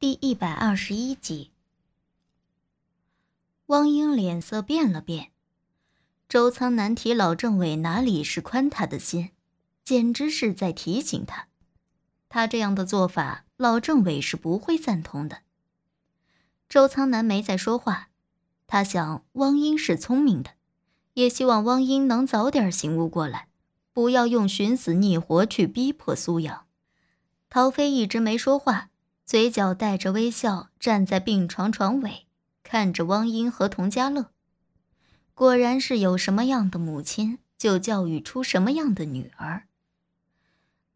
第一百二十一集，汪英脸色变了变，周仓南提老政委哪里是宽他的心，简直是在提醒他，他这样的做法老政委是不会赞同的。周仓南没再说话，他想汪英是聪明的，也希望汪英能早点醒悟过来，不要用寻死觅活去逼迫苏阳。陶飞一直没说话。嘴角带着微笑，站在病床床尾，看着汪英和童家乐。果然是有什么样的母亲，就教育出什么样的女儿。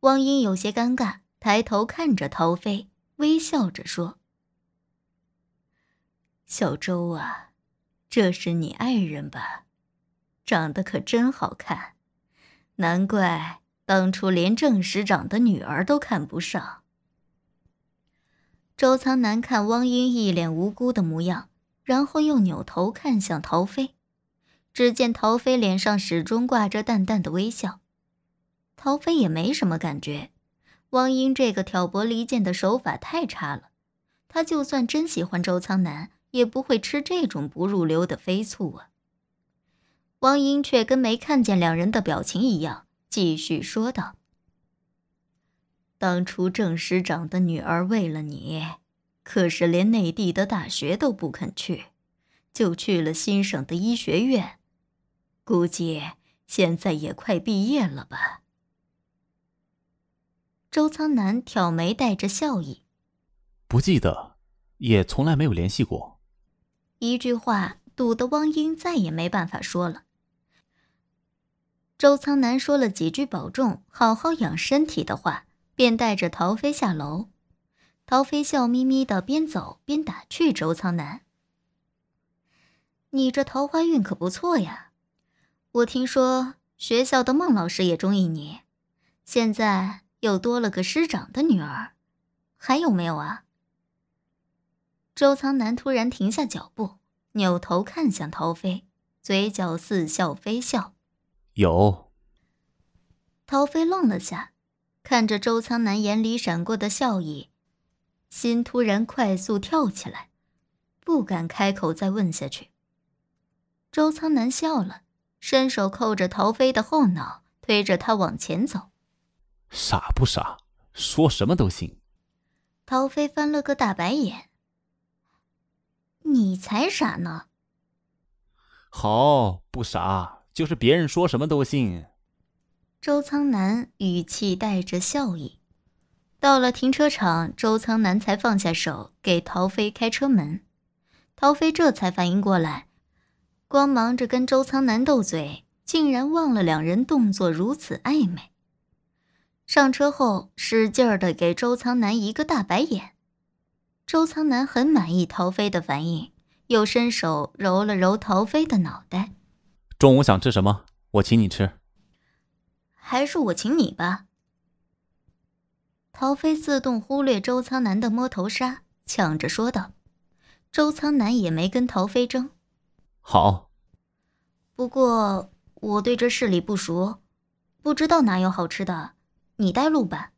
汪英有些尴尬，抬头看着陶飞，微笑着说：“小周啊，这是你爱人吧？长得可真好看，难怪当初连郑师长的女儿都看不上。”周苍南看汪英一脸无辜的模样，然后又扭头看向陶飞。只见陶飞脸上始终挂着淡淡的微笑。陶飞也没什么感觉，汪英这个挑拨离间的手法太差了，他就算真喜欢周苍南，也不会吃这种不入流的飞醋啊。汪英却跟没看见两人的表情一样，继续说道。当初郑师长的女儿为了你，可是连内地的大学都不肯去，就去了新省的医学院，估计现在也快毕业了吧。周苍南挑眉，带着笑意：“不记得，也从来没有联系过。”一句话堵得汪英再也没办法说了。周仓南说了几句保重、好好养身体的话。便带着陶飞下楼，陶飞笑眯眯的边走边打趣周仓南：“你这桃花运可不错呀，我听说学校的孟老师也中意你，现在又多了个师长的女儿，还有没有啊？”周仓南突然停下脚步，扭头看向陶飞，嘴角似笑非笑：“有。”陶飞愣了下。看着周苍南眼里闪过的笑意，心突然快速跳起来，不敢开口再问下去。周苍南笑了，伸手扣着陶飞的后脑，推着他往前走：“傻不傻？说什么都信？”陶飞翻了个大白眼：“你才傻呢！”“好，不傻，就是别人说什么都信。”周仓南语气带着笑意，到了停车场，周仓南才放下手给陶飞开车门，陶飞这才反应过来，光忙着跟周仓南斗嘴，竟然忘了两人动作如此暧昧。上车后，使劲儿的给周仓南一个大白眼，周仓南很满意陶飞的反应，又伸手揉了揉陶飞的脑袋。中午想吃什么？我请你吃。还是我请你吧。陶飞自动忽略周苍南的摸头杀，抢着说道：“周苍南也没跟陶飞争，好。不过我对这市里不熟，不知道哪有好吃的，你带路吧。”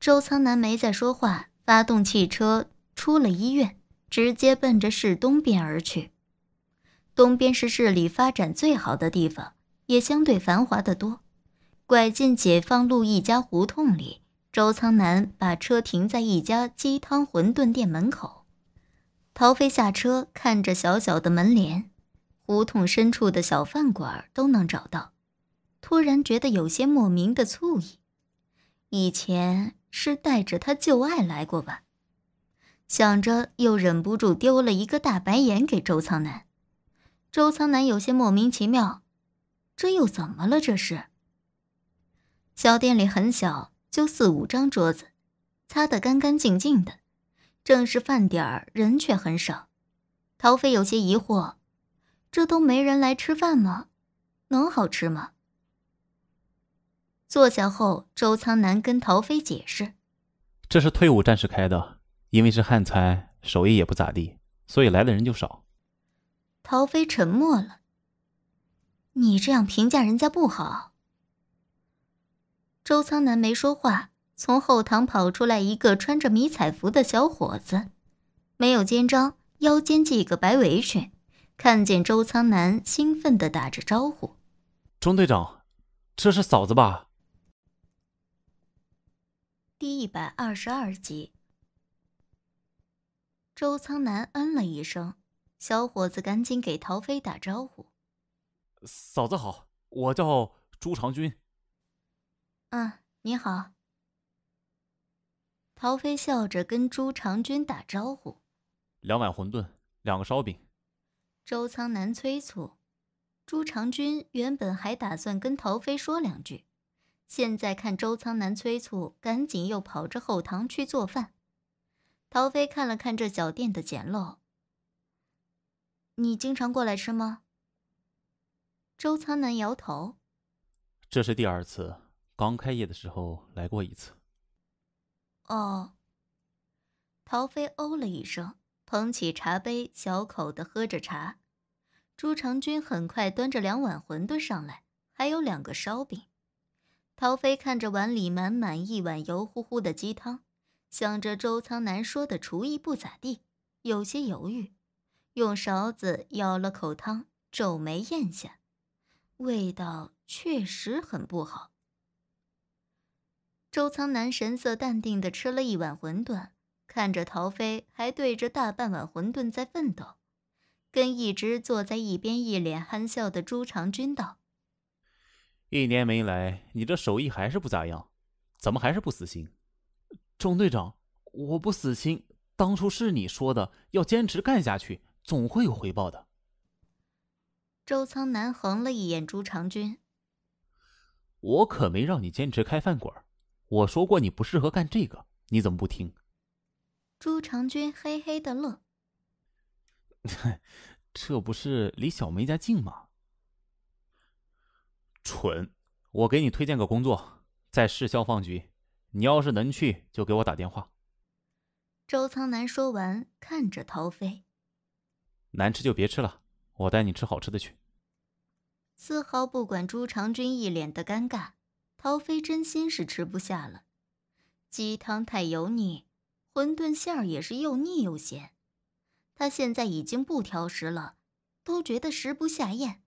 周苍南没再说话，发动汽车出了医院，直接奔着市东边而去。东边是市里发展最好的地方。也相对繁华得多。拐进解放路一家胡同里，周仓南把车停在一家鸡汤馄饨店门口。陶飞下车，看着小小的门帘，胡同深处的小饭馆都能找到。突然觉得有些莫名的醋意。以前是带着他旧爱来过吧？想着，又忍不住丢了一个大白眼给周仓南。周仓南有些莫名其妙。这又怎么了？这是。小店里很小，就四五张桌子，擦得干干净净的，正是饭点儿，人却很少。陶飞有些疑惑：这都没人来吃饭吗？能好吃吗？坐下后，周仓南跟陶飞解释：“这是退伍战士开的，因为是汉餐，手艺也不咋地，所以来的人就少。”陶飞沉默了。你这样评价人家不好。周仓南没说话，从后堂跑出来一个穿着迷彩服的小伙子，没有肩章，腰间系个白围裙，看见周仓南，兴奋的打着招呼：“钟队长，这是嫂子吧？”第一百二十二集。周仓南嗯了一声，小伙子赶紧给陶飞打招呼。嫂子好，我叫朱长军。嗯，你好。陶飞笑着跟朱长军打招呼。两碗馄饨，两个烧饼。周仓南催促。朱长军原本还打算跟陶飞说两句，现在看周仓南催促，赶紧又跑着后堂去做饭。陶飞看了看这小店的简陋，你经常过来吃吗？周仓南摇头：“这是第二次，刚开业的时候来过一次。”“哦。”陶飞哦了一声，捧起茶杯，小口的喝着茶。朱长军很快端着两碗馄饨上来，还有两个烧饼。陶飞看着碗里满满一碗油乎乎的鸡汤，想着周仓南说的厨艺不咋地，有些犹豫，用勺子舀了口汤，皱眉咽下。味道确实很不好。周仓南神色淡定地吃了一碗馄饨，看着陶飞还对着大半碗馄饨在奋斗，跟一直坐在一边一脸憨笑的朱长军道：“一年没来，你这手艺还是不咋样，怎么还是不死心？”庄队长，我不死心。当初是你说的，要坚持干下去，总会有回报的。周苍南横了一眼朱长军：“我可没让你坚持开饭馆，我说过你不适合干这个，你怎么不听？”朱长军嘿嘿的乐：“这不是离小梅家近吗？”蠢！我给你推荐个工作，在市消防局，你要是能去，就给我打电话。”周仓南说完，看着陶飞：“难吃就别吃了。”我带你吃好吃的去。丝毫不管朱长君一脸的尴尬，陶飞真心是吃不下了。鸡汤太油腻，馄饨馅儿也是又腻又咸。他现在已经不挑食了，都觉得食不下咽，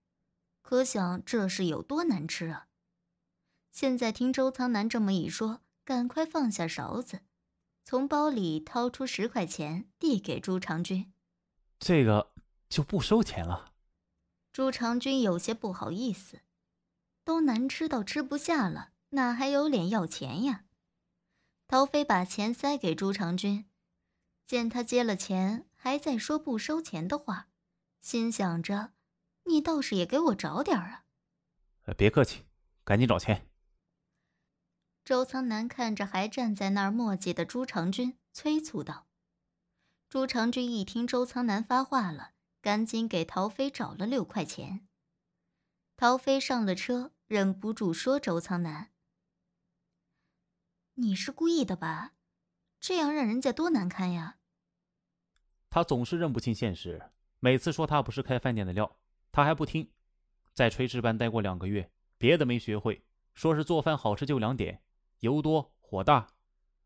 可想这是有多难吃啊！现在听周苍南这么一说，赶快放下勺子，从包里掏出十块钱递给朱长军：“这个。”就不收钱了。朱长军有些不好意思，都难吃到吃不下了，哪还有脸要钱呀？陶飞把钱塞给朱长军，见他接了钱还在说不收钱的话，心想着你倒是也给我找点儿啊！别客气，赶紧找钱。周仓南看着还站在那儿磨叽的朱长军，催促道：“朱长军一听周仓南发话了。”赶紧给陶飞找了六块钱。陶飞上了车，忍不住说：“周仓南，你是故意的吧？这样让人家多难堪呀！”他总是认不清现实，每次说他不是开饭店的料，他还不听。在炊事班待过两个月，别的没学会，说是做饭好吃就两点：油多火大。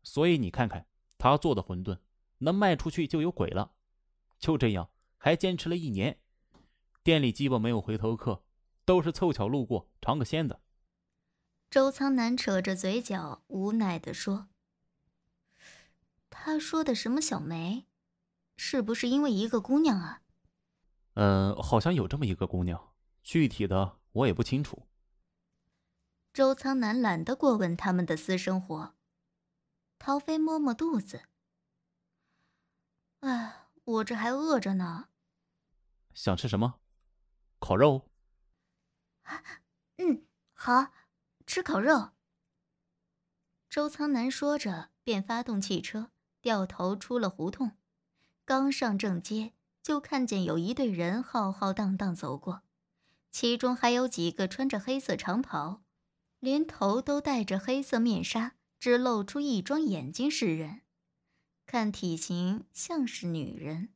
所以你看看他做的馄饨，能卖出去就有鬼了。就这样。还坚持了一年，店里基本没有回头客，都是凑巧路过尝个鲜的。周苍南扯着嘴角无奈地说：“他说的什么小梅，是不是因为一个姑娘啊？”“嗯，好像有这么一个姑娘，具体的我也不清楚。”周苍南懒得过问他们的私生活。陶飞摸摸肚子：“哎，我这还饿着呢。”想吃什么？烤肉。嗯，好，吃烤肉。周仓南说着，便发动汽车，掉头出了胡同。刚上正街，就看见有一队人浩浩荡荡走过，其中还有几个穿着黑色长袍，连头都戴着黑色面纱，只露出一双眼睛是人，看体型像是女人。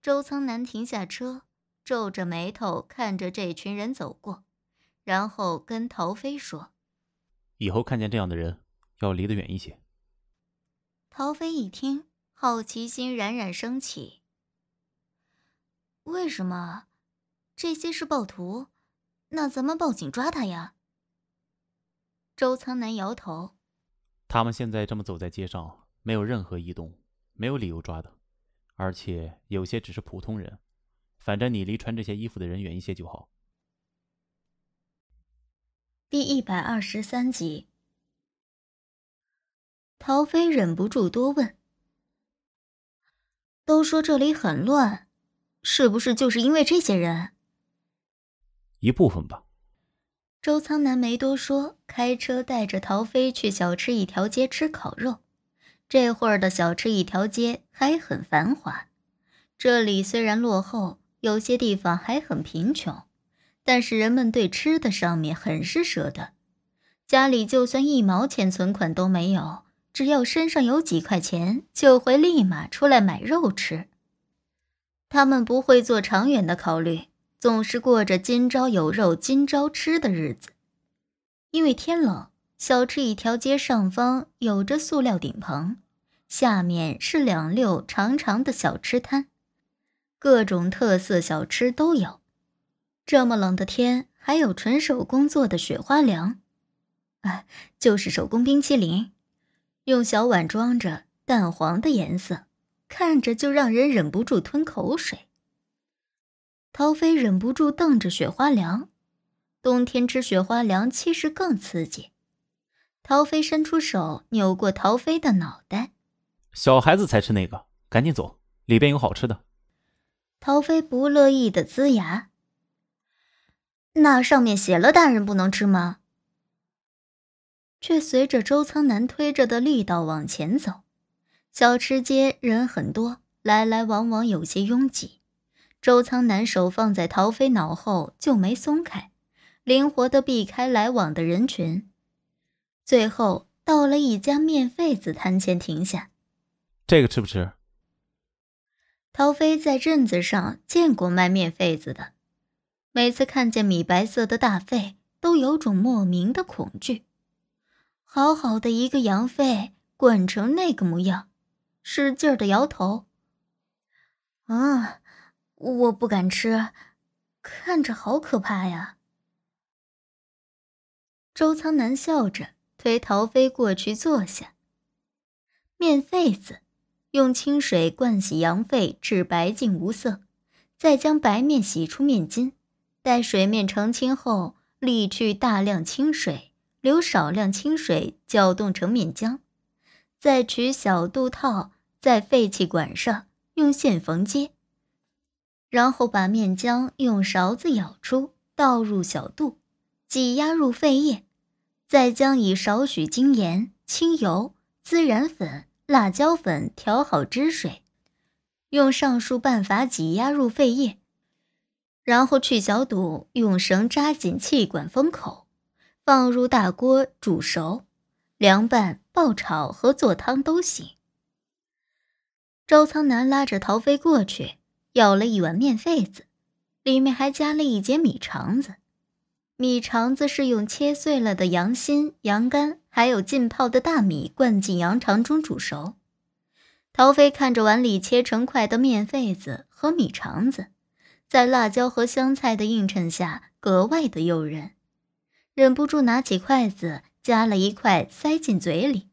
周苍南停下车，皱着眉头看着这群人走过，然后跟陶飞说：“以后看见这样的人，要离得远一些。”陶飞一听，好奇心冉冉升起：“为什么？这些是暴徒？那咱们报警抓他呀？”周仓南摇头：“他们现在这么走在街上，没有任何异动，没有理由抓的。”而且有些只是普通人，反正你离穿这些衣服的人远一些就好。第一百二十三集，陶飞忍不住多问：“都说这里很乱，是不是就是因为这些人？”一部分吧。周苍南没多说，开车带着陶飞去小吃一条街吃烤肉。这会儿的小吃一条街还很繁华。这里虽然落后，有些地方还很贫穷，但是人们对吃的上面很是舍得。家里就算一毛钱存款都没有，只要身上有几块钱，就会立马出来买肉吃。他们不会做长远的考虑，总是过着今朝有肉今朝吃的日子。因为天冷。小吃一条街上方有着塑料顶棚，下面是两溜长长的小吃摊，各种特色小吃都有。这么冷的天，还有纯手工做的雪花凉，哎，就是手工冰淇淋，用小碗装着，淡黄的颜色，看着就让人忍不住吞口水。陶飞忍不住瞪着雪花凉，冬天吃雪花凉其实更刺激。陶飞伸出手，扭过陶飞的脑袋。小孩子才吃那个，赶紧走，里边有好吃的。陶飞不乐意的呲牙。那上面写了大人不能吃吗？却随着周仓南推着的力道往前走。小吃街人很多，来来往往有些拥挤。周仓南手放在陶飞脑后就没松开，灵活的避开来往的人群。最后到了一家面肺子摊前停下，这个吃不吃？陶飞在镇子上见过卖面肺子的，每次看见米白色的大肺都有种莫名的恐惧。好好的一个羊肺，滚成那个模样，使劲儿的摇头。啊，我不敢吃，看着好可怕呀。周仓南笑着。推陶飞过去坐下。面肺子用清水灌洗羊肺至白净无色，再将白面洗出面筋。待水面澄清后，沥去大量清水，留少量清水搅动成面浆。再取小肚套在废气管上，用线缝接。然后把面浆用勺子舀出，倒入小肚，挤压入肺液。再将以少许精盐、清油、孜然粉、辣椒粉调好汁水，用上述办法挤压入肺液，然后去小肚，用绳扎紧气管封口，放入大锅煮熟，凉拌、爆炒和做汤都行。周仓南拉着陶飞过去，舀了一碗面肺子，里面还加了一节米肠子。米肠子是用切碎了的羊心、羊肝，还有浸泡的大米灌进羊肠中煮熟。陶飞看着碗里切成块的面肺子和米肠子，在辣椒和香菜的映衬下格外的诱人，忍不住拿起筷子夹了一块塞进嘴里。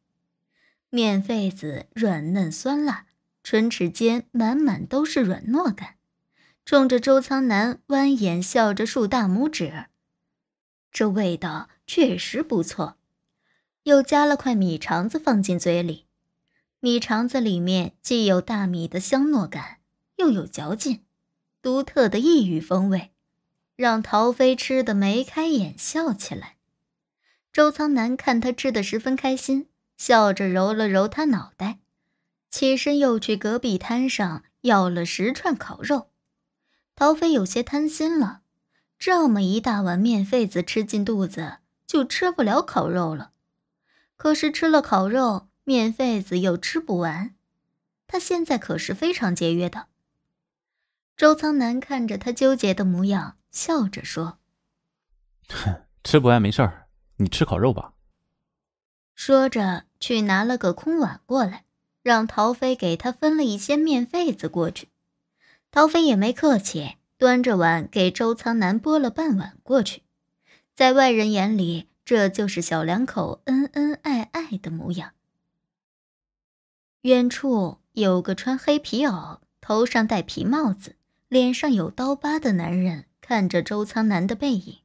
面肺子软嫩酸辣，唇齿间满满都是软糯感，冲着周仓南弯眼笑着竖大拇指。这味道确实不错，又加了块米肠子放进嘴里，米肠子里面既有大米的香糯感，又有嚼劲，独特的异域风味，让陶飞吃的眉开眼笑起来。周仓南看他吃的十分开心，笑着揉了揉他脑袋，起身又去隔壁摊上要了十串烤肉。陶飞有些贪心了。这么一大碗面痱子吃进肚子就吃不了烤肉了，可是吃了烤肉面痱子又吃不完，他现在可是非常节约的。周仓南看着他纠结的模样，笑着说：“哼，吃不完没事儿，你吃烤肉吧。”说着去拿了个空碗过来，让陶飞给他分了一些面痱子过去。陶飞也没客气。端着碗给周苍南拨了半碗过去，在外人眼里，这就是小两口恩恩爱爱的模样。远处有个穿黑皮袄、头上戴皮帽子、脸上有刀疤的男人，看着周苍南的背影，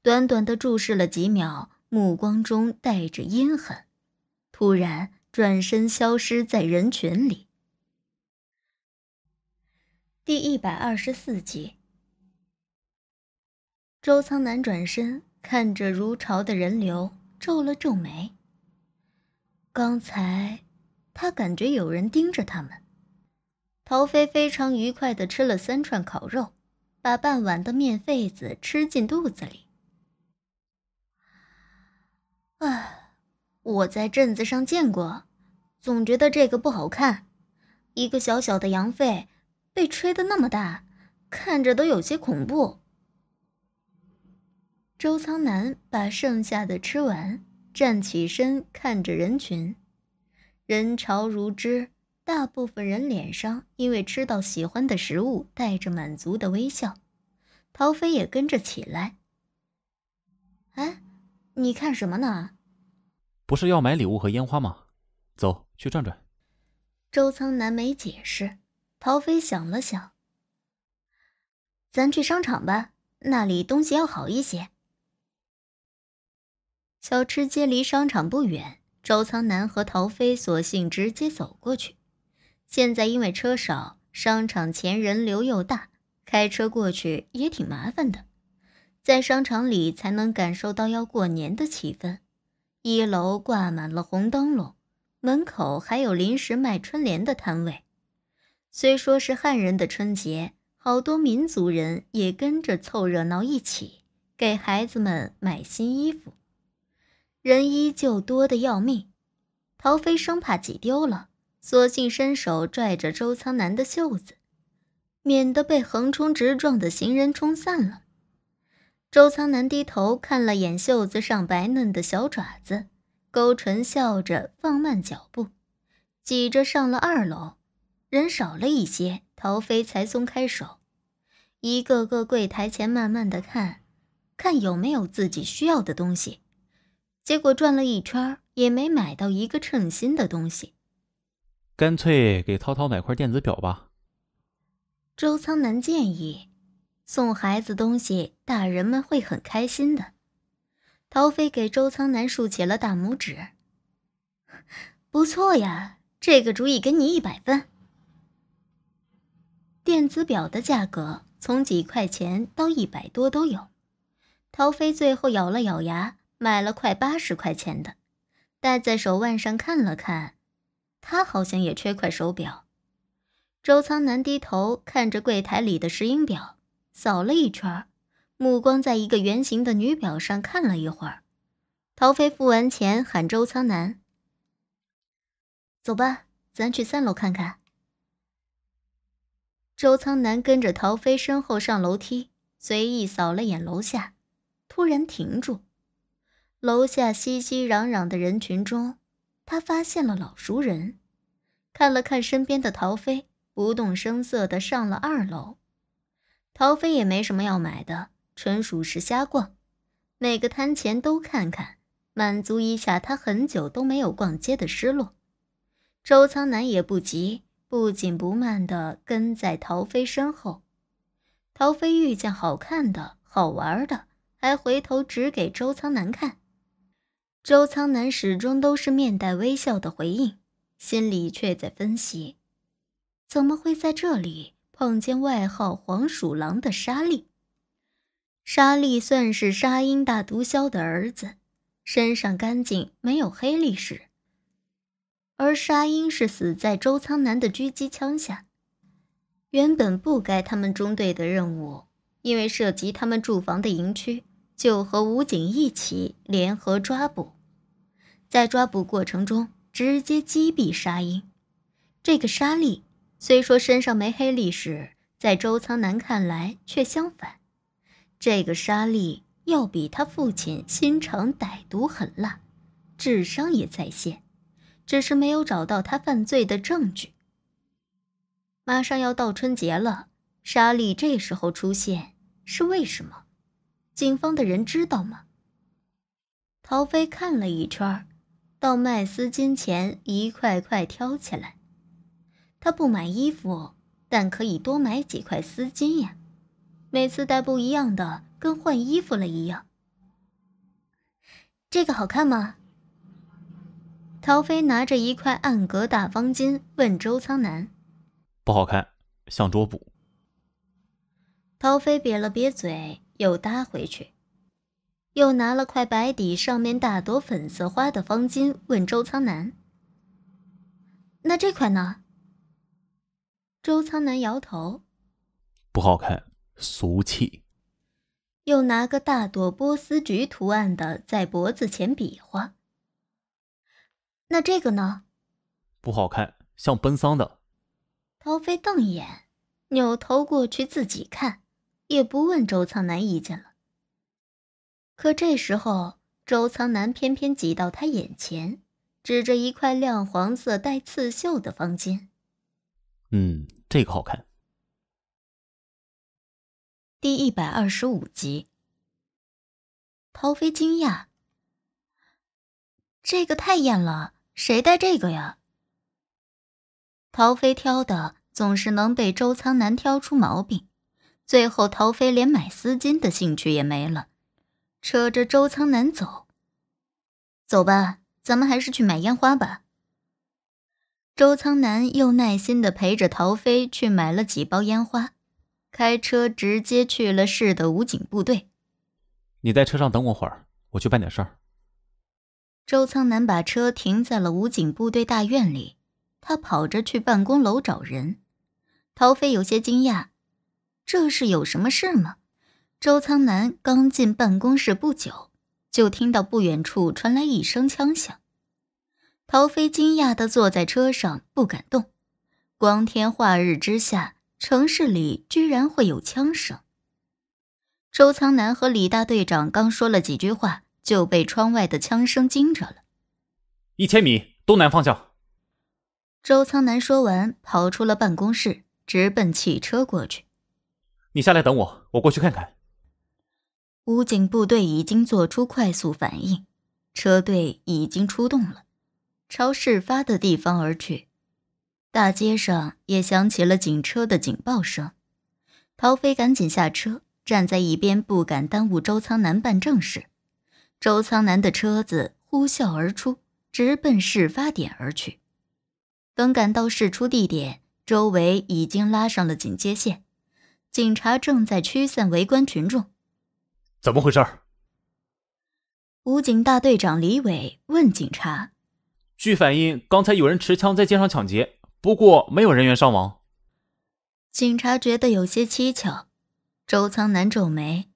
短短的注视了几秒，目光中带着阴狠，突然转身消失在人群里。第一百二十四集，周仓南转身看着如潮的人流，皱了皱眉。刚才，他感觉有人盯着他们。陶飞非常愉快地吃了三串烤肉，把半碗的面肺子吃进肚子里。唉，我在镇子上见过，总觉得这个不好看，一个小小的羊肺。被吹的那么大，看着都有些恐怖。周仓南把剩下的吃完，站起身看着人群，人潮如织，大部分人脸上因为吃到喜欢的食物带着满足的微笑。陶飞也跟着起来。哎，你看什么呢？不是要买礼物和烟花吗？走去转转。周仓南没解释。陶飞想了想：“咱去商场吧，那里东西要好一些。”小吃街离商场不远，周仓南和陶飞索性直接走过去。现在因为车少，商场前人流又大，开车过去也挺麻烦的。在商场里才能感受到要过年的气氛。一楼挂满了红灯笼，门口还有临时卖春联的摊位。虽说是汉人的春节，好多民族人也跟着凑热闹，一起给孩子们买新衣服。人依旧多的要命，陶飞生怕挤丢了，索性伸手拽着周仓南的袖子，免得被横冲直撞的行人冲散了。周仓南低头看了眼袖子上白嫩的小爪子，勾唇笑着放慢脚步，挤着上了二楼。人少了一些，陶飞才松开手，一个个柜台前慢慢的看，看有没有自己需要的东西。结果转了一圈也没买到一个称心的东西，干脆给涛涛买块电子表吧。周仓南建议，送孩子东西，大人们会很开心的。陶飞给周仓南竖起了大拇指，不错呀，这个主意给你一百分。电子表的价格从几块钱到一百多都有。陶飞最后咬了咬牙，买了块八十块钱的，戴在手腕上看了看。他好像也缺块手表。周仓南低头看着柜台里的石英表，扫了一圈，目光在一个圆形的女表上看了一会儿。陶飞付完钱，喊周仓南：“走吧，咱去三楼看看。”周仓南跟着陶飞身后上楼梯，随意扫了眼楼下，突然停住。楼下熙熙攘攘的人群中，他发现了老熟人。看了看身边的陶飞，不动声色的上了二楼。陶飞也没什么要买的，纯属是瞎逛，每个摊前都看看，满足一下他很久都没有逛街的失落。周仓南也不急。不紧不慢地跟在陶飞身后，陶飞遇见好看的、好玩的，还回头指给周仓南看。周仓南始终都是面带微笑的回应，心里却在分析：怎么会在这里碰见外号“黄鼠狼”的沙利？沙利算是沙鹰大毒枭的儿子，身上干净，没有黑历史。而沙鹰是死在周仓南的狙击枪下。原本不该他们中队的任务，因为涉及他们驻防的营区，就和武警一起联合抓捕。在抓捕过程中，直接击毙沙鹰。这个沙利虽说身上没黑历史，在周仓南看来却相反。这个沙利要比他父亲心肠歹毒、狠辣，智商也在线。只是没有找到他犯罪的证据。马上要到春节了，莎莉这时候出现是为什么？警方的人知道吗？陶飞看了一圈到卖丝巾前一块块挑起来。他不买衣服，但可以多买几块丝巾呀。每次戴不一样的，跟换衣服了一样。这个好看吗？陶飞拿着一块暗格大方巾问周仓南：“不好看，像桌补。”陶飞瘪了瘪嘴，又搭回去，又拿了块白底上面大朵粉色花的方巾问周仓南：“那这块呢？”周仓南摇头：“不好看，俗气。”又拿个大朵波斯菊图案的在脖子前比划。那这个呢？不好看，像奔丧的。陶飞瞪眼，扭头过去自己看，也不问周仓南意见了。可这时候，周仓南偏偏挤到他眼前，指着一块亮黄色带刺绣的方巾：“嗯，这个好看。”第一百二十五集，陶飞惊讶：“这个太艳了。”谁戴这个呀？陶飞挑的总是能被周仓南挑出毛病，最后陶飞连买丝巾的兴趣也没了，扯着周仓南走。走吧，咱们还是去买烟花吧。周仓南又耐心的陪着陶飞去买了几包烟花，开车直接去了市的武警部队。你在车上等我会儿，我去办点事儿。周仓南把车停在了武警部队大院里，他跑着去办公楼找人。陶飞有些惊讶：“这是有什么事吗？”周仓南刚进办公室不久，就听到不远处传来一声枪响。陶飞惊讶地坐在车上，不敢动。光天化日之下，城市里居然会有枪声。周仓南和李大队长刚说了几句话。就被窗外的枪声惊着了。一千米东南方向。周仓南说完，跑出了办公室，直奔汽车过去。你下来等我，我过去看看。武警部队已经做出快速反应，车队已经出动了，朝事发的地方而去。大街上也响起了警车的警报声。陶飞赶紧下车，站在一边，不敢耽误周仓南办正事。周仓南的车子呼啸而出，直奔事发点而去。等赶到事出地点，周围已经拉上了警戒线，警察正在驱散围观群众。怎么回事？武警大队长李伟问警察。据反映，刚才有人持枪在街上抢劫，不过没有人员伤亡。警察觉得有些蹊跷。周仓南皱眉。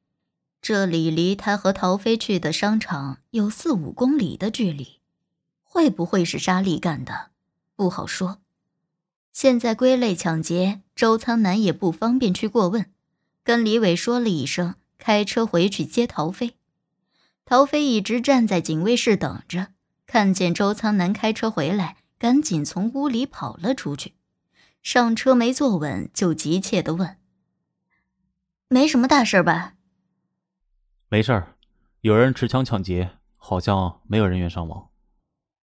这里离他和陶飞去的商场有四五公里的距离，会不会是沙利干的？不好说。现在归类抢劫，周苍南也不方便去过问，跟李伟说了一声，开车回去接陶飞。陶飞一直站在警卫室等着，看见周苍南开车回来，赶紧从屋里跑了出去，上车没坐稳，就急切地问：“没什么大事吧？”没事儿，有人持枪抢劫，好像没有人员伤亡。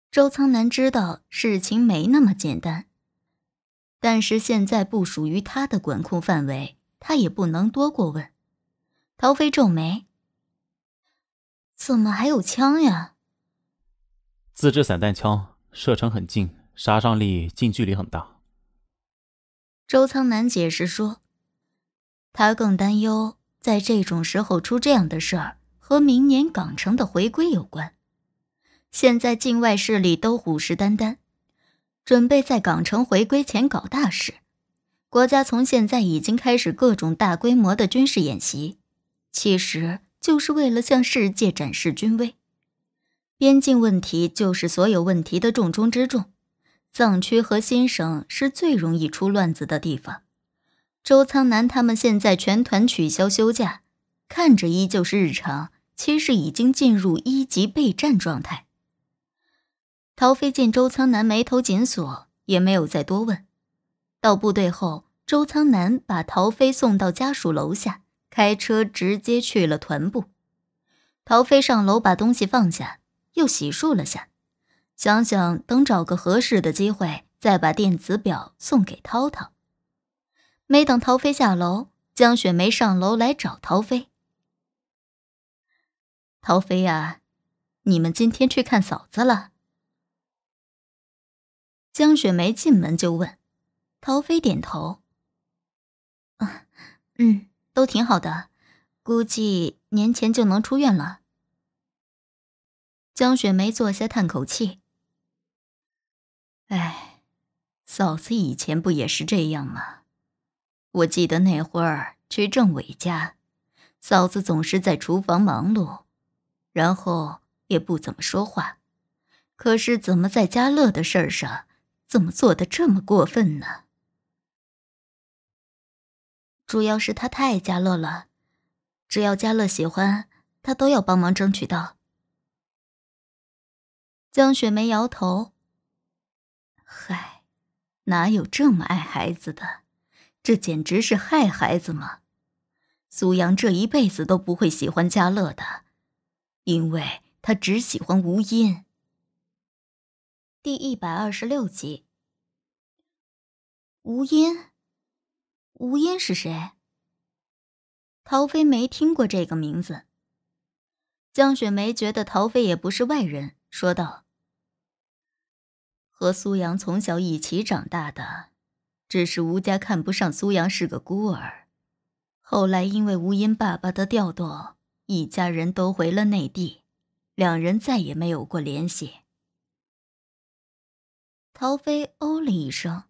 周仓南知道事情没那么简单，但是现在不属于他的管控范围，他也不能多过问。陶飞皱眉：“怎么还有枪呀？”自制散弹枪，射程很近，杀伤力近距离很大。周仓南解释说：“他更担忧。”在这种时候出这样的事儿，和明年港城的回归有关。现在境外势力都虎视眈眈，准备在港城回归前搞大事。国家从现在已经开始各种大规模的军事演习，其实就是为了向世界展示军威。边境问题就是所有问题的重中之重，藏区和新省是最容易出乱子的地方。周苍南他们现在全团取消休假，看着依旧是日常，其实已经进入一级备战状态。陶飞见周苍南眉头紧锁，也没有再多问。到部队后，周苍南把陶飞送到家属楼下，开车直接去了团部。陶飞上楼把东西放下，又洗漱了下，想想等找个合适的机会，再把电子表送给涛涛。没等陶飞下楼，江雪梅上楼来找陶飞。陶飞呀，你们今天去看嫂子了？江雪梅进门就问。陶飞点头。嗯，嗯，都挺好的，估计年前就能出院了。江雪梅坐下叹口气。唉，嫂子以前不也是这样吗？我记得那会儿去政伟家，嫂子总是在厨房忙碌，然后也不怎么说话。可是怎么在家乐的事儿上，怎么做的这么过分呢？主要是他太爱家乐了，只要家乐喜欢，他都要帮忙争取到。江雪梅摇头：“嗨，哪有这么爱孩子的？”这简直是害孩子吗？苏阳这一辈子都不会喜欢家乐的，因为他只喜欢吴音。第一百二十六集。吴音，吴音是谁？陶飞没听过这个名字。江雪梅觉得陶飞也不是外人，说道：“和苏阳从小一起长大的。”只是吴家看不上苏阳是个孤儿，后来因为吴音爸爸的调动，一家人都回了内地，两人再也没有过联系。陶飞哦了一声，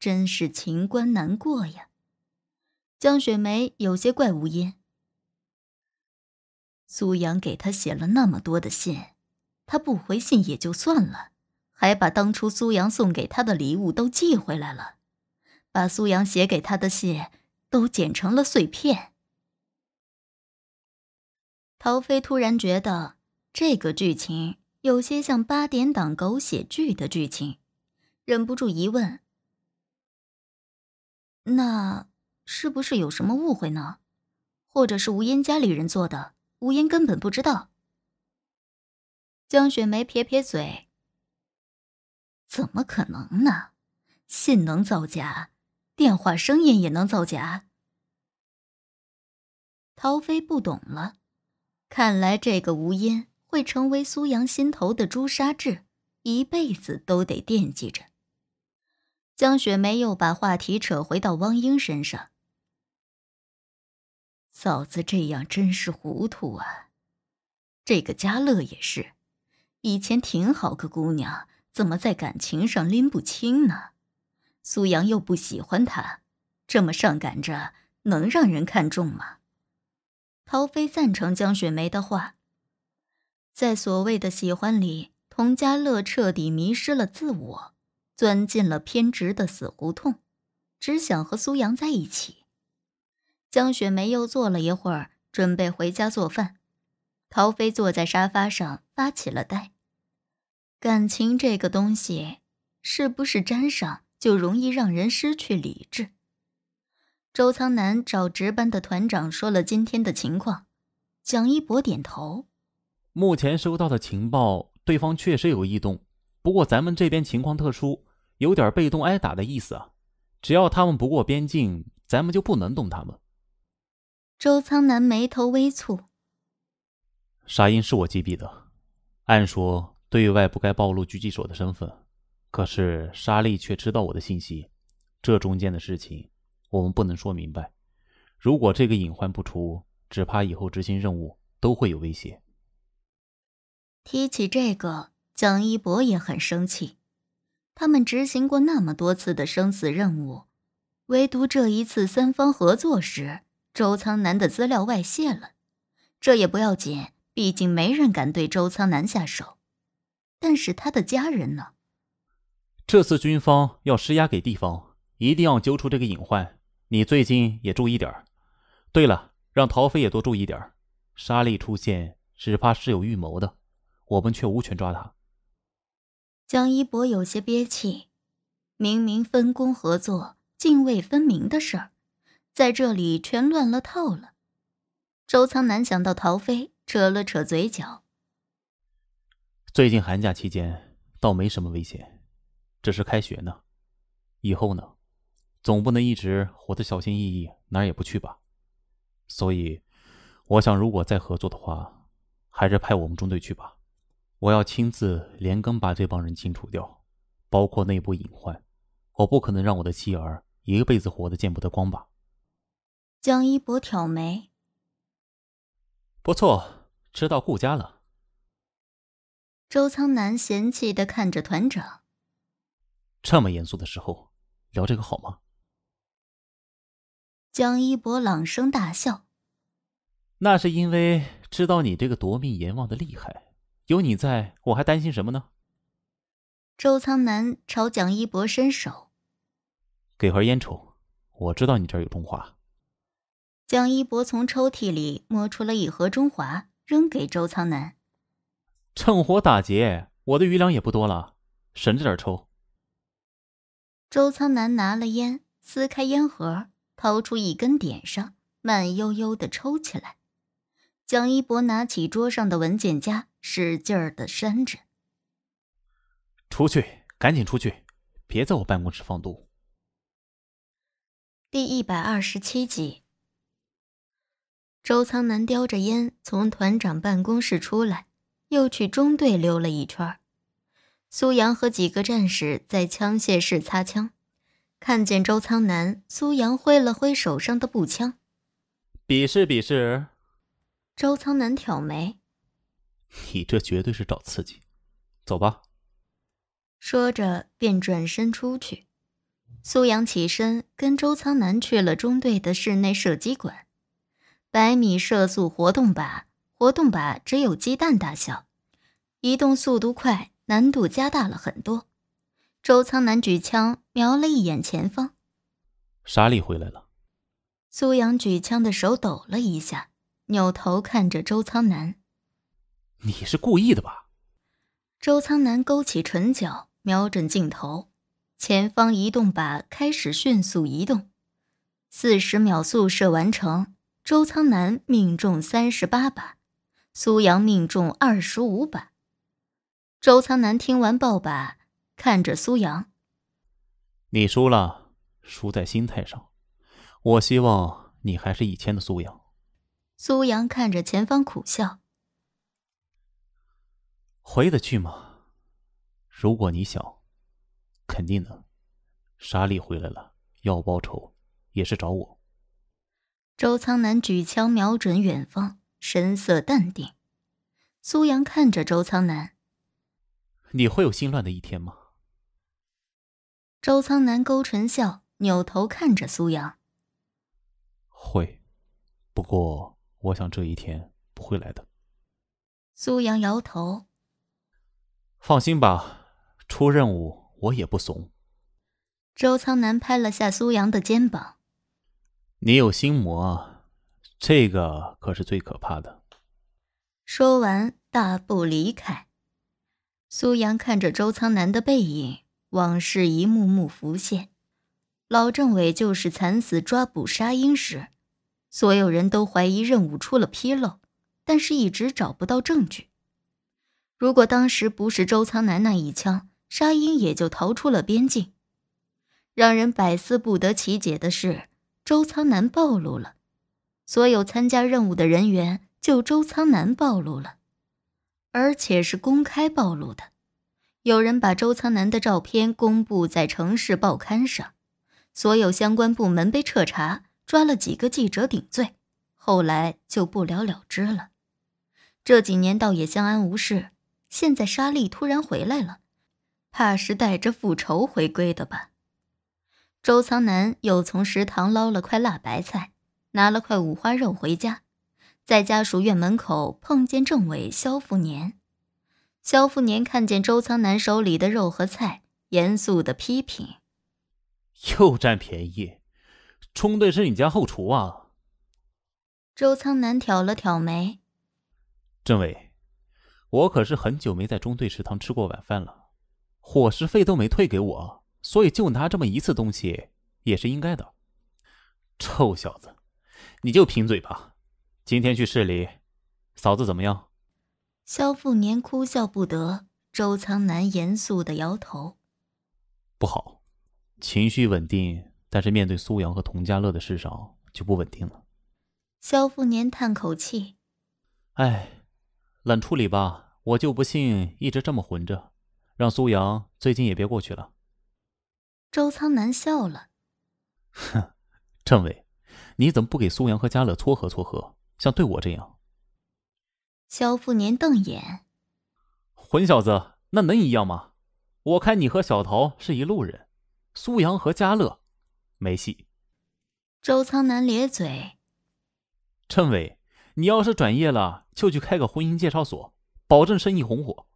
真是情关难过呀。江雪梅有些怪吴音，苏阳给他写了那么多的信，他不回信也就算了，还把当初苏阳送给他的礼物都寄回来了。把苏阳写给他的信都剪成了碎片。陶飞突然觉得这个剧情有些像八点档狗血剧的剧情，忍不住疑问：“那是不是有什么误会呢？或者是吴烟家里人做的？吴烟根本不知道。”江雪梅撇撇嘴：“怎么可能呢？信能造假？”电话声音也能造假？陶飞不懂了。看来这个吴音会成为苏阳心头的朱砂痣，一辈子都得惦记着。江雪梅又把话题扯回到汪英身上。嫂子这样真是糊涂啊！这个家乐也是，以前挺好个姑娘，怎么在感情上拎不清呢？苏阳又不喜欢他，这么上赶着能让人看中吗？陶飞赞成江雪梅的话。在所谓的喜欢里，童家乐彻底迷失了自我，钻进了偏执的死胡同，只想和苏阳在一起。江雪梅又坐了一会儿，准备回家做饭。陶飞坐在沙发上发起了呆。感情这个东西，是不是沾上？就容易让人失去理智。周仓南找值班的团长说了今天的情况，蒋一博点头。目前收到的情报，对方确实有异动，不过咱们这边情况特殊，有点被动挨打的意思啊。只要他们不过边境，咱们就不能动他们。周仓南眉头微蹙。杀鹰是我击毙的，按说对外不该暴露狙击手的身份。可是莎莉却知道我的信息，这中间的事情我们不能说明白。如果这个隐患不除，只怕以后执行任务都会有威胁。提起这个，蒋一博也很生气。他们执行过那么多次的生死任务，唯独这一次三方合作时，周苍南的资料外泄了。这也不要紧，毕竟没人敢对周苍南下手。但是他的家人呢？这次军方要施压给地方，一定要揪出这个隐患。你最近也注意点儿。对了，让陶飞也多注意点儿。沙莉出现，只怕是有预谋的，我们却无权抓他。江一博有些憋气，明明分工合作、泾渭分明的事儿，在这里全乱了套了。周仓南想到陶飞，扯了扯嘴角。最近寒假期间，倒没什么危险。这是开学呢，以后呢，总不能一直活得小心翼翼，哪儿也不去吧。所以，我想，如果再合作的话，还是派我们中队去吧。我要亲自连根把这帮人清除掉，包括内部隐患。我不可能让我的妻儿一辈子活得见不得光吧。江一博挑眉：“不错，知道顾家了。”周仓南嫌弃的看着团长。这么严肃的时候聊这个好吗？蒋一博朗声大笑：“那是因为知道你这个夺命阎王的厉害，有你在我还担心什么呢？”周仓南朝蒋一博伸手：“给盒烟抽，我知道你这儿有中华。”蒋一博从抽屉里摸出了一盒中华，扔给周仓南：“趁火打劫，我的余粮也不多了，省着点抽。”周苍南拿了烟，撕开烟盒，掏出一根，点上，慢悠悠地抽起来。蒋一博拿起桌上的文件夹，使劲儿地扇着。出去，赶紧出去，别在我办公室放毒。第一百二十七集。周仓南叼着烟从团长办公室出来，又去中队溜了一圈苏阳和几个战士在枪械室擦枪，看见周仓南，苏阳挥了挥手上的步枪，比试比试。周仓南挑眉，你这绝对是找刺激。走吧。说着便转身出去。苏阳起身跟周仓南去了中队的室内射击馆，百米射速活动靶，活动靶只有鸡蛋大小，移动速度快。难度加大了很多。周仓南举枪瞄了一眼前方，莎莉回来了。苏阳举枪的手抖了一下，扭头看着周仓南：“你是故意的吧？”周仓南勾起唇角，瞄准镜头。前方移动靶开始迅速移动。四十秒速射完成，周仓南命中三十八把，苏阳命中二十五把。周苍南听完报板，看着苏阳：“你输了，输在心态上。我希望你还是以前的苏阳。”苏阳看着前方，苦笑：“回得去吗？如果你想，肯定能。莎莉回来了，要报仇也是找我。”周仓南举枪瞄准远方，神色淡定。苏阳看着周仓南。你会有心乱的一天吗？周苍南勾唇笑，扭头看着苏阳。会，不过我想这一天不会来的。苏阳摇头。放心吧，出任务我也不怂。周苍南拍了下苏阳的肩膀。你有心魔，这个可是最可怕的。说完，大步离开。苏阳看着周苍南的背影，往事一幕幕浮现。老政委就是惨死，抓捕沙鹰时，所有人都怀疑任务出了纰漏，但是一直找不到证据。如果当时不是周仓南那一枪，沙鹰也就逃出了边境。让人百思不得其解的是，周仓南暴露了，所有参加任务的人员就周仓南暴露了。而且是公开暴露的，有人把周仓南的照片公布在城市报刊上，所有相关部门被彻查，抓了几个记者顶罪，后来就不了了之了。这几年倒也相安无事，现在莎莉突然回来了，怕是带着复仇回归的吧。周仓南又从食堂捞了块辣白菜，拿了块五花肉回家。在家属院门口碰见政委肖富年，肖富年看见周仓南手里的肉和菜，严肃的批评：“又占便宜，中队是你家后厨啊。”周仓南挑了挑眉：“政委，我可是很久没在中队食堂吃过晚饭了，伙食费都没退给我，所以就拿这么一次东西也是应该的。臭小子，你就贫嘴吧。”今天去市里，嫂子怎么样？肖富年哭笑不得，周仓南严肃的摇头，不好，情绪稳定，但是面对苏阳和童家乐的事上就不稳定了。肖富年叹口气，哎，懒处理吧，我就不信一直这么混着，让苏阳最近也别过去了。周仓南笑了，哼，政委，你怎么不给苏阳和家乐撮合撮合？像对我这样，肖傅年瞪眼。混小子，那能一样吗？我看你和小桃是一路人，苏阳和家乐，没戏。周仓南咧嘴。陈伟，你要是转业了，就去开个婚姻介绍所，保证生意红火。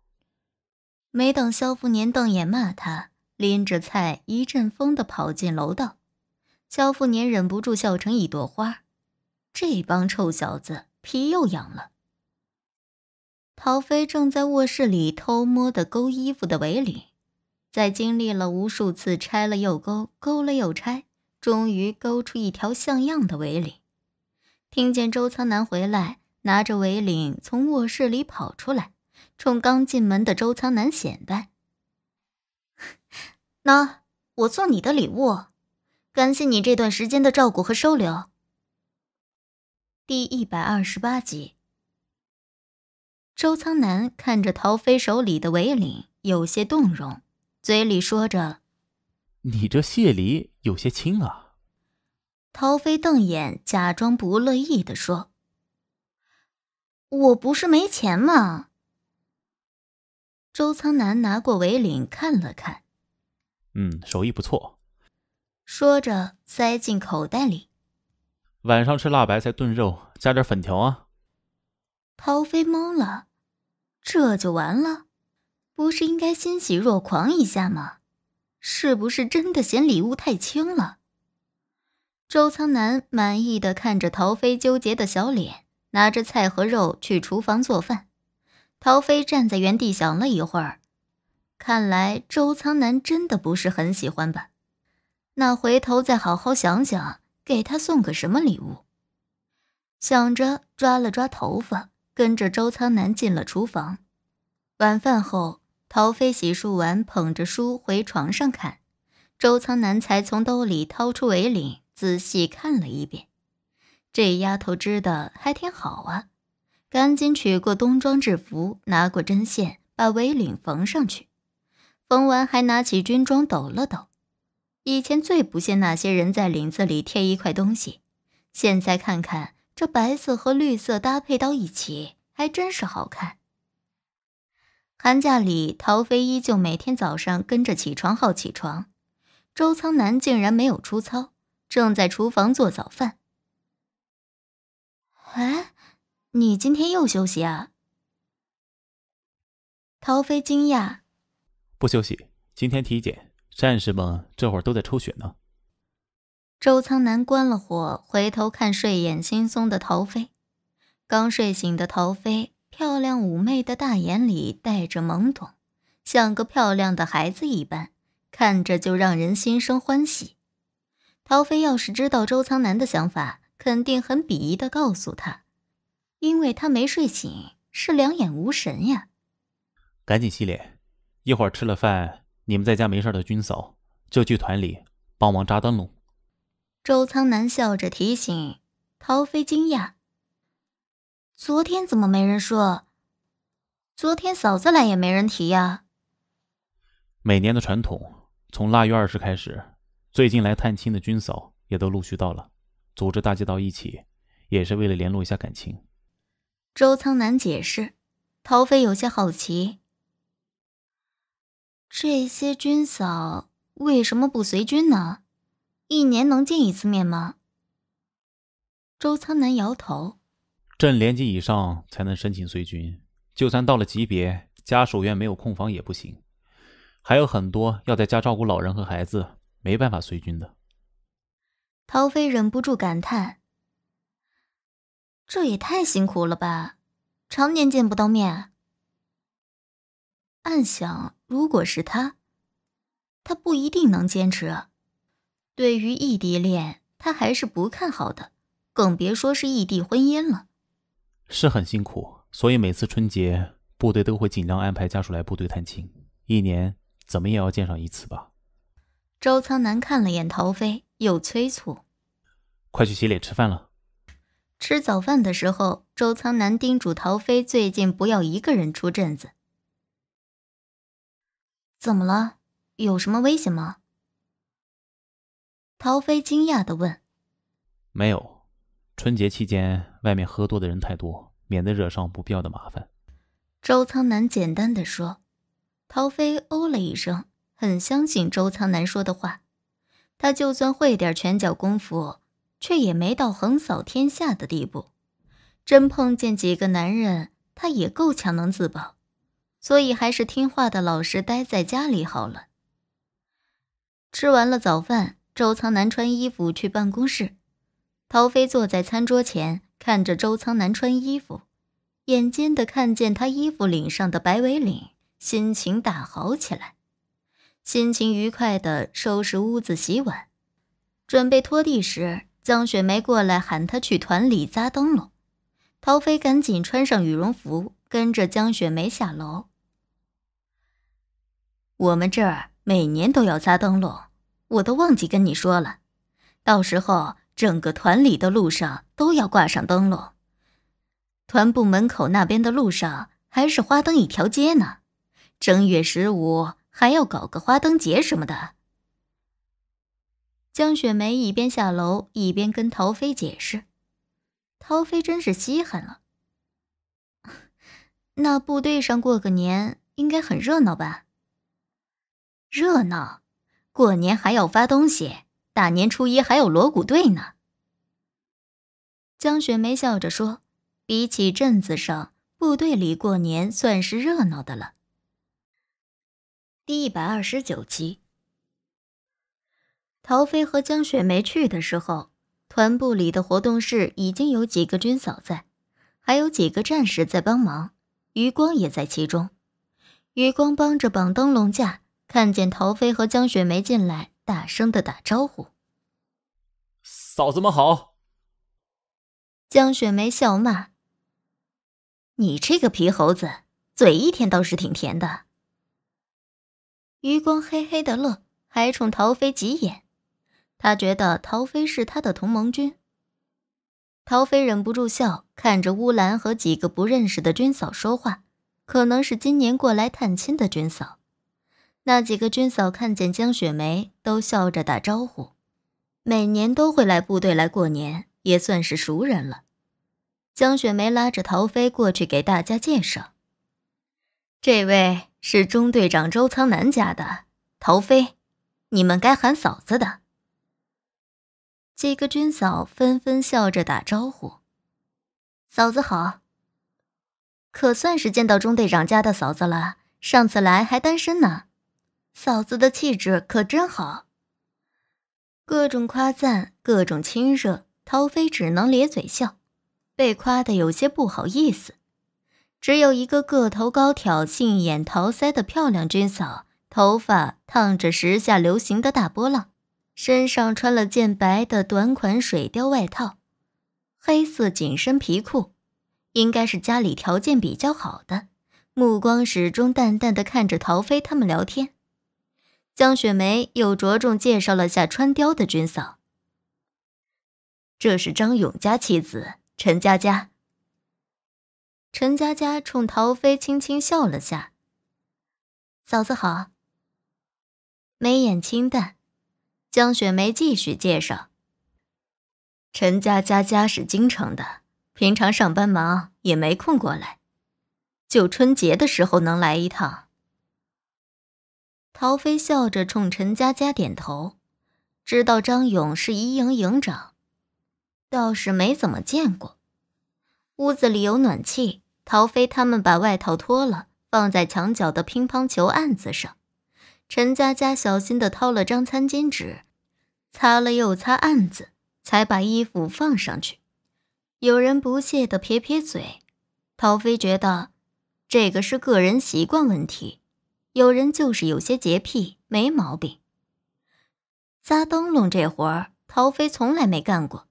没等肖复年瞪眼骂他，拎着菜一阵风的跑进楼道，肖复年忍不住笑成一朵花。这帮臭小子，皮又痒了。陶飞正在卧室里偷摸的勾衣服的围领，在经历了无数次拆了又勾，勾了又拆，终于勾出一条像样的围领。听见周苍南回来，拿着围领从卧室里跑出来，冲刚进门的周苍南显摆：“那 我送你的礼物，感谢你这段时间的照顾和收留。”第一百二十八集，周苍南看着陶飞手里的围领，有些动容，嘴里说着：“你这谢礼有些轻啊。”陶飞瞪眼，假装不乐意的说：“我不是没钱吗？”周仓南拿过围领看了看，嗯，手艺不错，说着塞进口袋里。晚上吃辣白菜炖肉，加点粉条啊！陶飞懵了，这就完了？不是应该欣喜若狂一下吗？是不是真的嫌礼物太轻了？周仓南满意的看着陶飞纠结的小脸，拿着菜和肉去厨房做饭。陶飞站在原地想了一会儿，看来周仓南真的不是很喜欢吧？那回头再好好想想。给他送个什么礼物？想着，抓了抓头发，跟着周仓南进了厨房。晚饭后，陶飞洗漱完，捧着书回床上看，周仓南才从兜里掏出围领，仔细看了一遍，这丫头织的还挺好啊，赶紧取过冬装制服，拿过针线，把围领缝上去，缝完还拿起军装抖了抖。以前最不信那些人在林子里贴一块东西，现在看看这白色和绿色搭配到一起，还真是好看。寒假里，陶飞依旧每天早上跟着起床号起床，周仓南竟然没有出操，正在厨房做早饭。哎，你今天又休息啊？陶飞惊讶：“不休息，今天体检。”战士们这会儿都在抽血呢。周仓南关了火，回头看睡眼惺忪的陶飞。刚睡醒的陶飞，漂亮妩媚的大眼里带着懵懂，像个漂亮的孩子一般，看着就让人心生欢喜。陶飞要是知道周仓南的想法，肯定很鄙夷的告诉他，因为他没睡醒，是两眼无神呀。赶紧洗脸，一会儿吃了饭。你们在家没事的军嫂，就去团里帮忙扎灯笼。周仓南笑着提醒陶飞，惊讶：“昨天怎么没人说？昨天嫂子来也没人提呀？”每年的传统，从腊月二十开始，最近来探亲的军嫂也都陆续到了，组织大家到一起，也是为了联络一下感情。周仓南解释，陶飞有些好奇。这些军嫂为什么不随军呢？一年能见一次面吗？周苍南摇头：“朕连级以上才能申请随军，就算到了级别，家属院没有空房也不行。还有很多要在家照顾老人和孩子，没办法随军的。”陶飞忍不住感叹：“这也太辛苦了吧，常年见不到面。”暗想。如果是他，他不一定能坚持。对于异地恋，他还是不看好的，更别说是异地婚姻了。是很辛苦，所以每次春节，部队都会尽量安排家属来部队探亲，一年怎么也要见上一次吧。周苍南看了眼陶飞，又催促：“快去洗脸，吃饭了。”吃早饭的时候，周苍南叮嘱陶飞：“最近不要一个人出镇子。”怎么了？有什么危险吗？陶飞惊讶的问。没有，春节期间外面喝多的人太多，免得惹上不必要的麻烦。周苍南简单的说。陶飞哦了一声，很相信周苍南说的话。他就算会点拳脚功夫，却也没到横扫天下的地步。真碰见几个男人，他也够强，能自保。所以还是听话的，老实待在家里好了。吃完了早饭，周仓南穿衣服去办公室，陶飞坐在餐桌前看着周仓南穿衣服，眼尖的看见他衣服领上的白围领，心情大好起来，心情愉快的收拾屋子、洗碗，准备拖地时，江雪梅过来喊他去团里扎灯笼，陶飞赶紧穿上羽绒服，跟着江雪梅下楼。我们这儿每年都要扎灯笼，我都忘记跟你说了。到时候整个团里的路上都要挂上灯笼，团部门口那边的路上还是花灯一条街呢。正月十五还要搞个花灯节什么的。江雪梅一边下楼一边跟陶飞解释：“陶飞真是稀罕了。那部队上过个年应该很热闹吧？”热闹，过年还要发东西，大年初一还有锣鼓队呢。江雪梅笑着说：“比起镇子上，部队里过年算是热闹的了。”第一百二十九集，陶飞和江雪梅去的时候，团部里的活动室已经有几个军嫂在，还有几个战士在帮忙，余光也在其中。余光帮着绑灯笼架。看见陶飞和江雪梅进来，大声的打招呼：“嫂子们好。”江雪梅笑骂：“你这个皮猴子，嘴一天倒是挺甜的。”余光嘿嘿的乐，还冲陶飞挤眼。他觉得陶飞是他的同盟军。陶飞忍不住笑，看着乌兰和几个不认识的军嫂说话，可能是今年过来探亲的军嫂。那几个军嫂看见江雪梅，都笑着打招呼。每年都会来部队来过年，也算是熟人了。江雪梅拉着陶飞过去给大家介绍：“这位是中队长周苍南家的陶飞，你们该喊嫂子的。”几个军嫂纷纷笑着打招呼：“嫂子好。”可算是见到中队长家的嫂子了。上次来还单身呢。嫂子的气质可真好，各种夸赞，各种亲热，陶飞只能咧嘴笑，被夸的有些不好意思。只有一个个头高挑、杏眼桃腮的漂亮军嫂，头发烫着时下流行的大波浪，身上穿了件白的短款水貂外套，黑色紧身皮裤，应该是家里条件比较好的。目光始终淡淡的看着陶飞他们聊天。江雪梅又着重介绍了下穿貂的军嫂，这是张勇家妻子陈佳佳。陈佳佳冲陶飞轻轻笑了下：“嫂子好。”眉眼清淡。江雪梅继续介绍：“陈佳佳家是京城的，平常上班忙也没空过来，就春节的时候能来一趟。”陶飞笑着冲陈佳佳点头，知道张勇是一营营长，倒是没怎么见过。屋子里有暖气，陶飞他们把外套脱了，放在墙角的乒乓球案子上。陈佳佳小心地掏了张餐巾纸，擦了又擦案子，才把衣服放上去。有人不屑地撇撇嘴，陶飞觉得，这个是个人习惯问题。有人就是有些洁癖，没毛病。扎灯笼这活儿，陶飞从来没干过，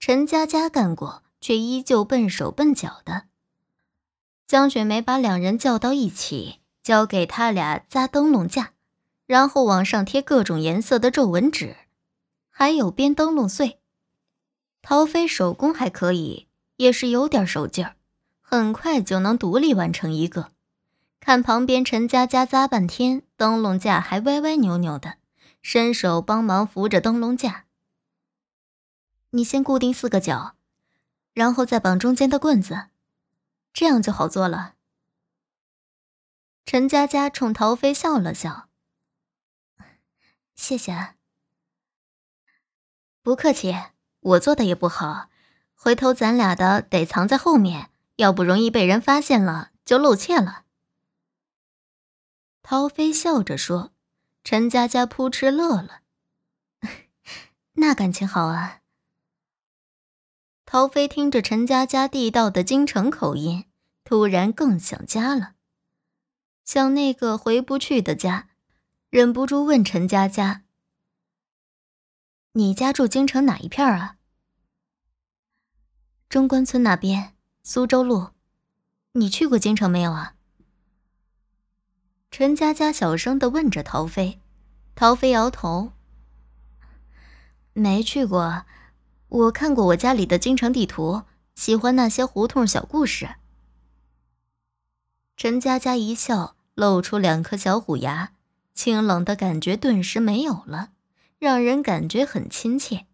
陈佳佳干过，却依旧笨手笨脚的。江雪梅把两人叫到一起，交给他俩扎灯笼架，然后往上贴各种颜色的皱纹纸，还有编灯笼穗。陶飞手工还可以，也是有点手劲儿，很快就能独立完成一个。看旁边，陈佳佳扎半天，灯笼架还歪歪扭扭的，伸手帮忙扶着灯笼架。你先固定四个角，然后再绑中间的棍子，这样就好做了。陈佳佳冲陶飞笑了笑：“谢谢。”不客气，我做的也不好，回头咱俩的得藏在后面，要不容易被人发现了就露怯了。陶飞笑着说：“陈佳佳扑哧乐了，那感情好啊。”陶飞听着陈佳佳地道的京城口音，突然更想家了，想那个回不去的家，忍不住问陈佳佳：“你家住京城哪一片啊？中关村那边，苏州路。你去过京城没有啊？”陈佳佳小声的问着陶飞，陶飞摇头：“没去过，我看过我家里的京城地图，喜欢那些胡同小故事。”陈佳佳一笑，露出两颗小虎牙，清冷的感觉顿时没有了，让人感觉很亲切。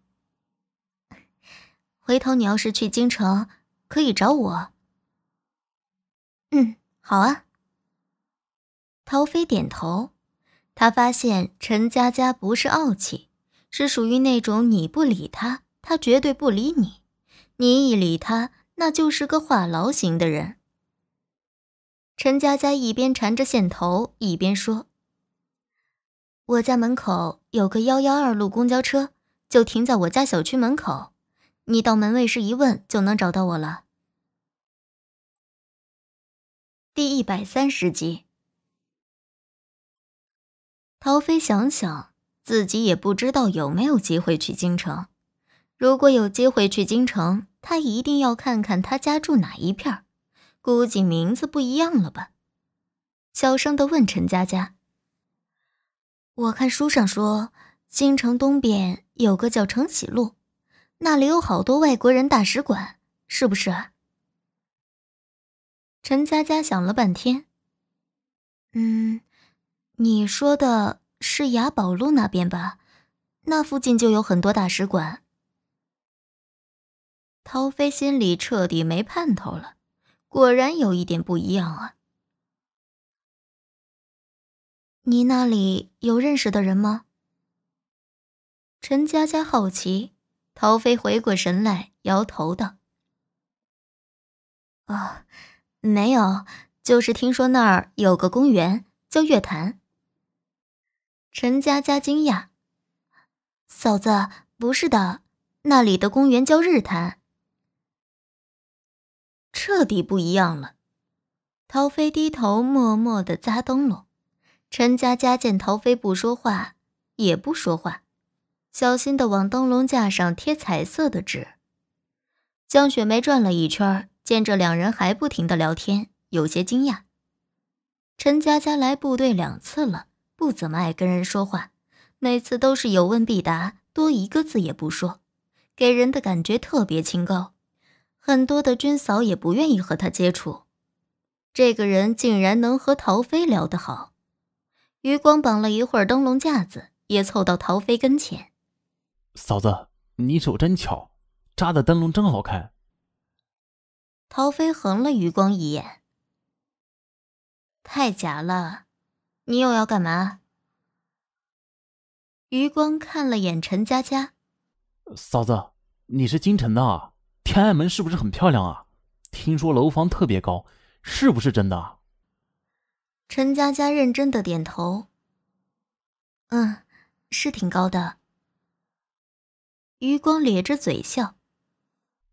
回头你要是去京城，可以找我。嗯，好啊。陶飞点头，他发现陈佳佳不是傲气，是属于那种你不理他，他绝对不理你；你一理他，那就是个话痨型的人。陈佳佳一边缠着线头，一边说：“我家门口有个幺幺二路公交车，就停在我家小区门口，你到门卫室一问就能找到我了。”第一百三十集。陶飞想想，自己也不知道有没有机会去京城。如果有机会去京城，他一定要看看他家住哪一片儿。估计名字不一样了吧？小声的问陈佳佳：“我看书上说，京城东边有个叫成启路，那里有好多外国人大使馆，是不是？”陈佳佳想了半天：“嗯。”你说的是雅宝路那边吧？那附近就有很多大使馆。陶飞心里彻底没盼头了，果然有一点不一样啊。你那里有认识的人吗？陈佳佳好奇，陶飞回过神来，摇头道：“啊，没有，就是听说那儿有个公园，叫月坛。”陈佳佳惊讶：“嫂子，不是的，那里的公园叫日坛。”彻底不一样了。陶飞低头默默的扎灯笼，陈佳佳见陶飞不说话，也不说话，小心的往灯笼架上贴彩色的纸。江雪梅转了一圈，见这两人还不停的聊天，有些惊讶。陈佳佳来部队两次了。不怎么爱跟人说话，每次都是有问必答，多一个字也不说，给人的感觉特别清高。很多的军嫂也不愿意和他接触。这个人竟然能和陶飞聊得好。余光绑了一会儿灯笼架子，也凑到陶飞跟前：“嫂子，你手真巧，扎的灯笼真好看。”陶飞横了余光一眼：“太假了。”你又要干嘛？余光看了眼陈佳佳，嫂子，你是京城的，啊？天安门是不是很漂亮啊？听说楼房特别高，是不是真的？陈佳佳认真的点头，嗯，是挺高的。余光咧着嘴笑，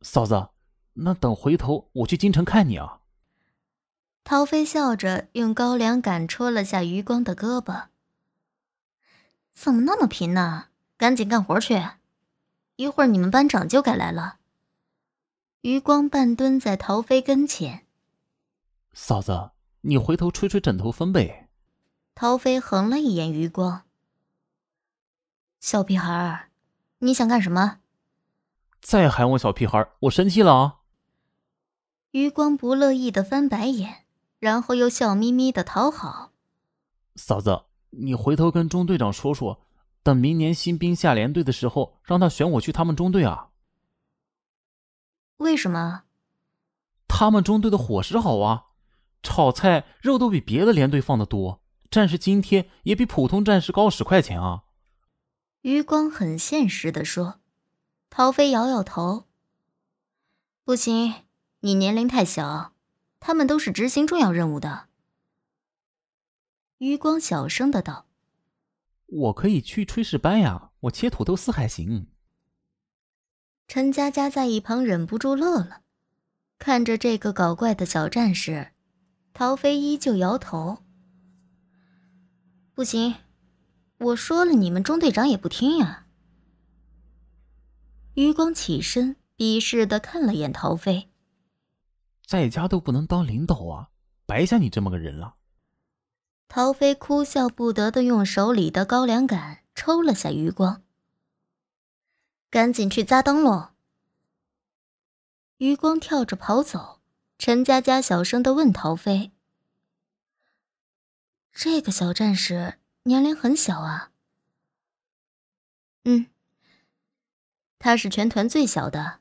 嫂子，那等回头我去京城看你啊。陶飞笑着用高粱杆戳了下余光的胳膊，“怎么那么贫呢？赶紧干活去，一会儿你们班长就该来了。”余光半蹲在陶飞跟前，“嫂子，你回头吹吹枕头风呗。”陶飞横了一眼余光，“小屁孩，你想干什么？”“再喊我小屁孩，我生气了啊！”余光不乐意的翻白眼。然后又笑眯眯的讨好，嫂子，你回头跟中队长说说，等明年新兵下连队的时候，让他选我去他们中队啊。为什么？他们中队的伙食好啊，炒菜肉都比别的连队放的多，战士津贴也比普通战士高十块钱啊。余光很现实的说，陶飞摇摇头，不行，你年龄太小。他们都是执行重要任务的。余光小声的道：“我可以去炊事班呀，我切土豆丝还行。”陈佳佳在一旁忍不住乐了，看着这个搞怪的小战士，陶飞依旧摇头：“不行，我说了你们中队长也不听呀。”余光起身，鄙视的看了眼陶飞。在家都不能当领导啊，白像你这么个人了。陶飞哭笑不得的用手里的高粱杆抽了下余光，赶紧去扎灯笼。余光跳着跑走。陈佳佳小声的问陶飞：“这个小战士年龄很小啊？”“嗯，他是全团最小的。”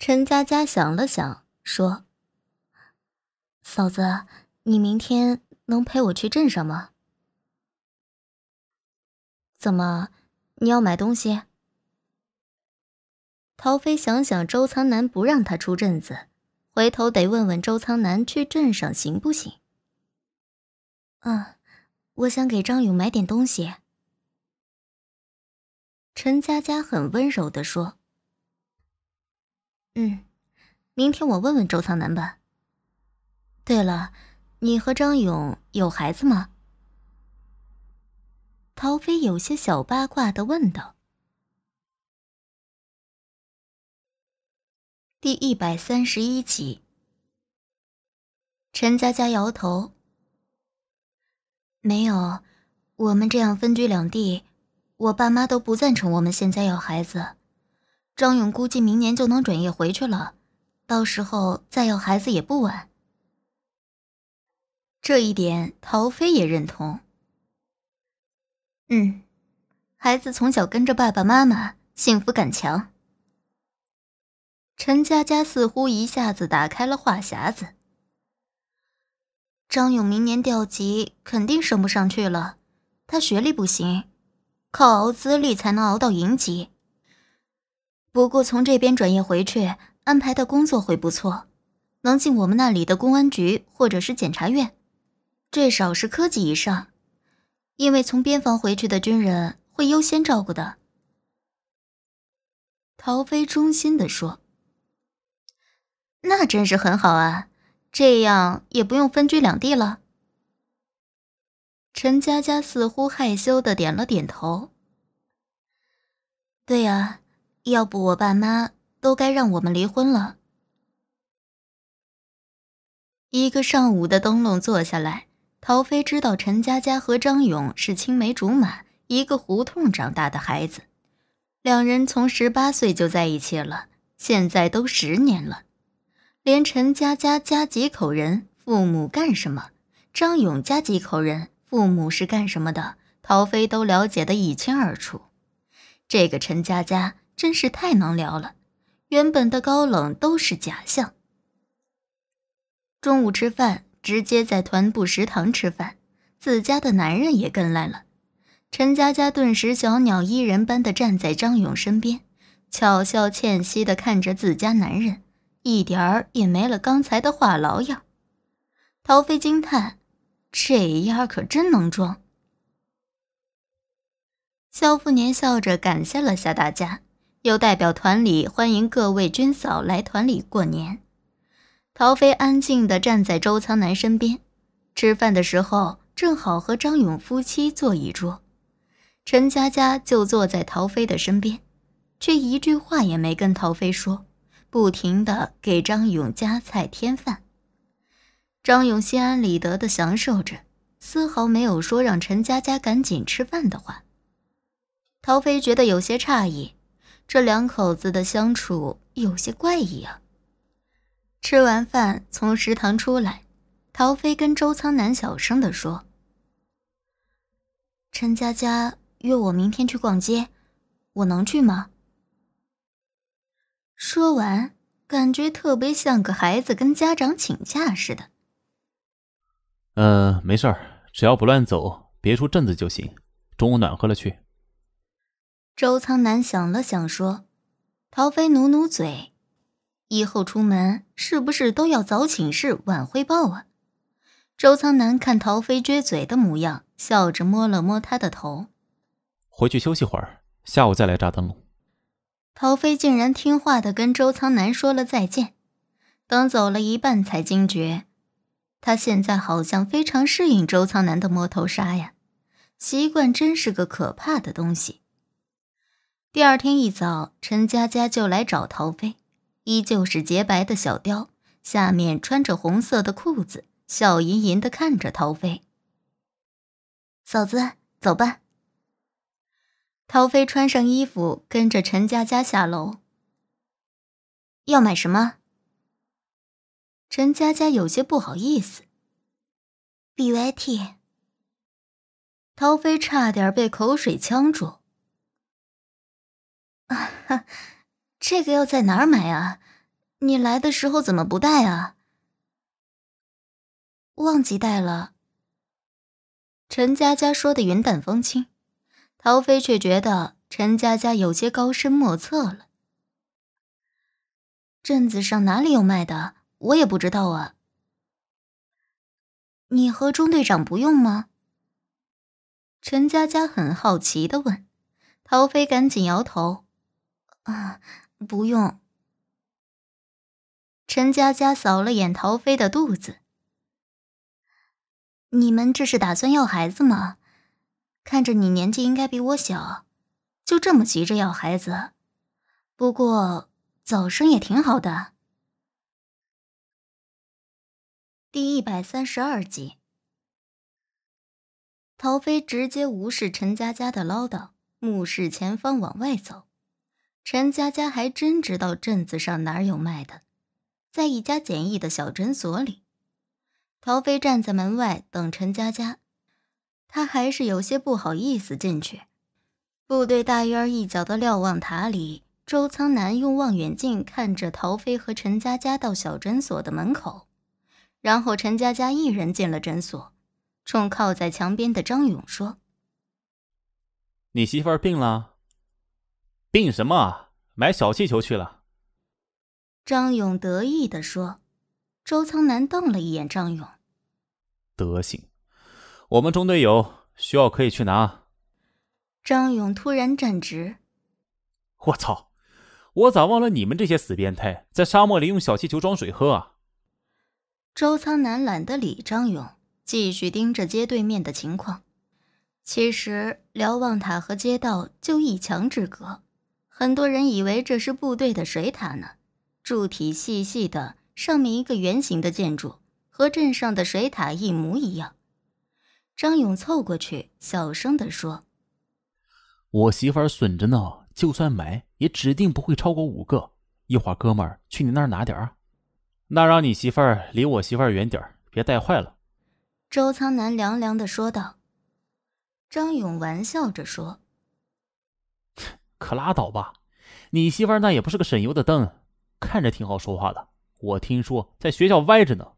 陈佳佳想了想，说：“嫂子，你明天能陪我去镇上吗？怎么，你要买东西？”陶飞想想周苍南不让他出镇子，回头得问问周苍南去镇上行不行。“嗯，我想给张勇买点东西。”陈佳佳很温柔地说。嗯，明天我问问周苍南吧。对了，你和张勇有孩子吗？陶飞有些小八卦的问道。第一百三十一集，陈佳佳摇头，没有。我们这样分居两地，我爸妈都不赞成我们现在要孩子。张勇估计明年就能转业回去了，到时候再要孩子也不晚。这一点陶飞也认同。嗯，孩子从小跟着爸爸妈妈，幸福感强。陈佳佳似乎一下子打开了话匣子。张勇明年调级肯定升不上去了，他学历不行，靠熬资历才能熬到营级。不过，从这边转业回去，安排的工作会不错，能进我们那里的公安局或者是检察院，至少是科级以上。因为从边防回去的军人会优先照顾的。”陶飞衷心的说。“那真是很好啊，这样也不用分居两地了。”陈佳佳似乎害羞的点了点头。“对呀。”要不我爸妈都该让我们离婚了。一个上午的灯笼坐下来，陶飞知道陈佳佳和张勇是青梅竹马，一个胡同长大的孩子，两人从十八岁就在一起了，现在都十年了。连陈佳佳家几口人、父母干什么，张勇家几口人、父母是干什么的，陶飞都了解的一清二楚。这个陈佳佳。真是太能聊了，原本的高冷都是假象。中午吃饭，直接在团部食堂吃饭，自家的男人也跟来了。陈佳佳顿时小鸟依人般的站在张勇身边，巧笑倩兮的看着自家男人，一点儿也没了刚才的话痨样。陶飞惊叹：“这丫可真能装。”肖富年笑着感谢了下大家。就代表团里欢迎各位军嫂来团里过年。陶飞安静地站在周仓南身边。吃饭的时候正好和张勇夫妻坐一桌，陈佳佳就坐在陶飞的身边，却一句话也没跟陶飞说，不停地给张勇夹菜添饭。张勇心安理得地享受着，丝毫没有说让陈佳佳赶紧吃饭的话。陶飞觉得有些诧异。这两口子的相处有些怪异啊！吃完饭从食堂出来，陶飞跟周仓南小声的说：“陈佳佳约我明天去逛街，我能去吗？”说完，感觉特别像个孩子跟家长请假似的。“嗯，没事儿，只要不乱走，别出镇子就行。中午暖和了去。”周苍南想了想说：“陶飞努努嘴，以后出门是不是都要早请示，晚汇报啊？”周仓南看陶飞撅嘴的模样，笑着摸了摸他的头：“回去休息会儿，下午再来扎灯笼。”陶飞竟然听话的跟周仓南说了再见。等走了一半，才惊觉，他现在好像非常适应周仓南的摸头杀呀。习惯真是个可怕的东西。第二天一早，陈佳佳就来找陶飞，依旧是洁白的小貂，下面穿着红色的裤子，笑吟吟的看着陶飞。嫂子，走吧。陶飞穿上衣服，跟着陈佳佳下楼。要买什么？陈佳佳有些不好意思。B V T。陶飞差点被口水呛住。啊哈，这个要在哪儿买啊？你来的时候怎么不带啊？忘记带了。陈佳佳说的云淡风轻，陶飞却觉得陈佳佳有些高深莫测了。镇子上哪里有卖的？我也不知道啊。你和中队长不用吗？陈佳佳很好奇的问，陶飞赶紧摇头。啊，不用。陈佳佳扫了眼陶飞的肚子，你们这是打算要孩子吗？看着你年纪应该比我小，就这么急着要孩子？不过早生也挺好的。第一百三十二集，陶飞直接无视陈佳佳的唠叨，目视前方往外走。陈佳佳还真知道镇子上哪有卖的，在一家简易的小诊所里，陶飞站在门外等陈佳佳，他还是有些不好意思进去。部队大院一角的瞭望塔里，周仓南用望远镜看着陶飞和陈佳佳到小诊所的门口，然后陈佳佳一人进了诊所，冲靠在墙边的张勇说：“你媳妇儿病了。”病什么？买小气球去了。张勇得意的说。周仓南瞪了一眼张勇，德行！我们中队有，需要可以去拿。张勇突然站直，我操！我咋忘了你们这些死变态在沙漠里用小气球装水喝啊？周仓南懒得理张勇，继续盯着街对面的情况。其实瞭望塔和街道就一墙之隔。很多人以为这是部队的水塔呢，柱体细细的，上面一个圆形的建筑，和镇上的水塔一模一样。张勇凑过去，小声地说：“我媳妇儿损着呢，就算买，也指定不会超过五个。一会儿哥们儿去你那儿拿点儿啊。”“那让你媳妇儿离我媳妇儿远点儿，别带坏了。”周仓南凉凉地说道。张勇玩笑着说。可拉倒吧，你媳妇儿那也不是个省油的灯，看着挺好说话的。我听说在学校歪着呢。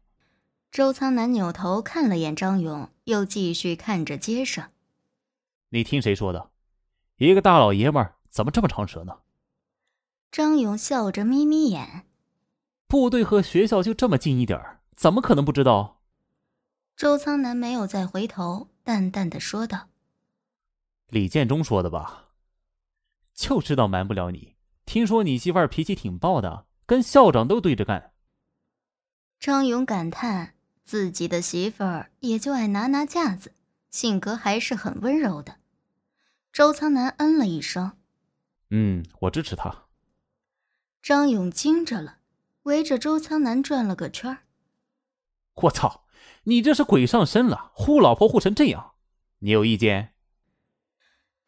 周仓南扭头看了眼张勇，又继续看着街上。你听谁说的？一个大老爷们儿怎么这么长舌呢？张勇笑着眯眯眼。部队和学校就这么近一点儿，怎么可能不知道？周仓南没有再回头，淡淡的说道：“李建忠说的吧。”就知道瞒不了你。听说你媳妇儿脾气挺暴的，跟校长都对着干。张勇感叹自己的媳妇儿也就爱拿拿架子，性格还是很温柔的。周苍南嗯了一声：“嗯，我支持他。”张勇惊着了，围着周苍南转了个圈我操，你这是鬼上身了，护老婆护成这样，你有意见？”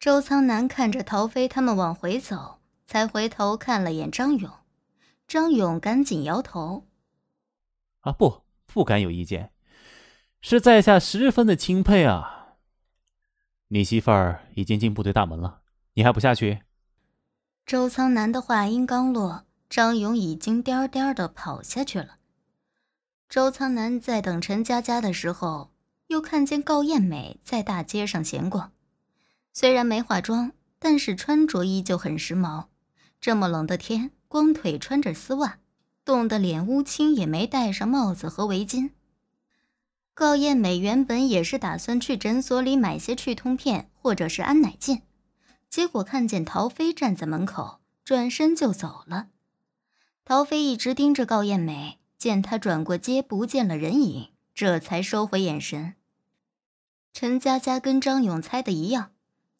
周苍南看着陶飞他们往回走，才回头看了眼张勇。张勇赶紧摇头：“啊，不，不敢有意见，是在下十分的钦佩啊。”你媳妇儿已经进部队大门了，你还不下去？周仓南的话音刚落，张勇已经颠颠的跑下去了。周仓南在等陈佳佳的时候，又看见高艳美在大街上闲逛。虽然没化妆，但是穿着依旧很时髦。这么冷的天，光腿穿着丝袜，冻得脸乌青，也没戴上帽子和围巾。高艳美原本也是打算去诊所里买些去痛片或者是安乃近，结果看见陶飞站在门口，转身就走了。陶飞一直盯着高艳美，见她转过街不见了人影，这才收回眼神。陈佳佳跟张勇猜的一样。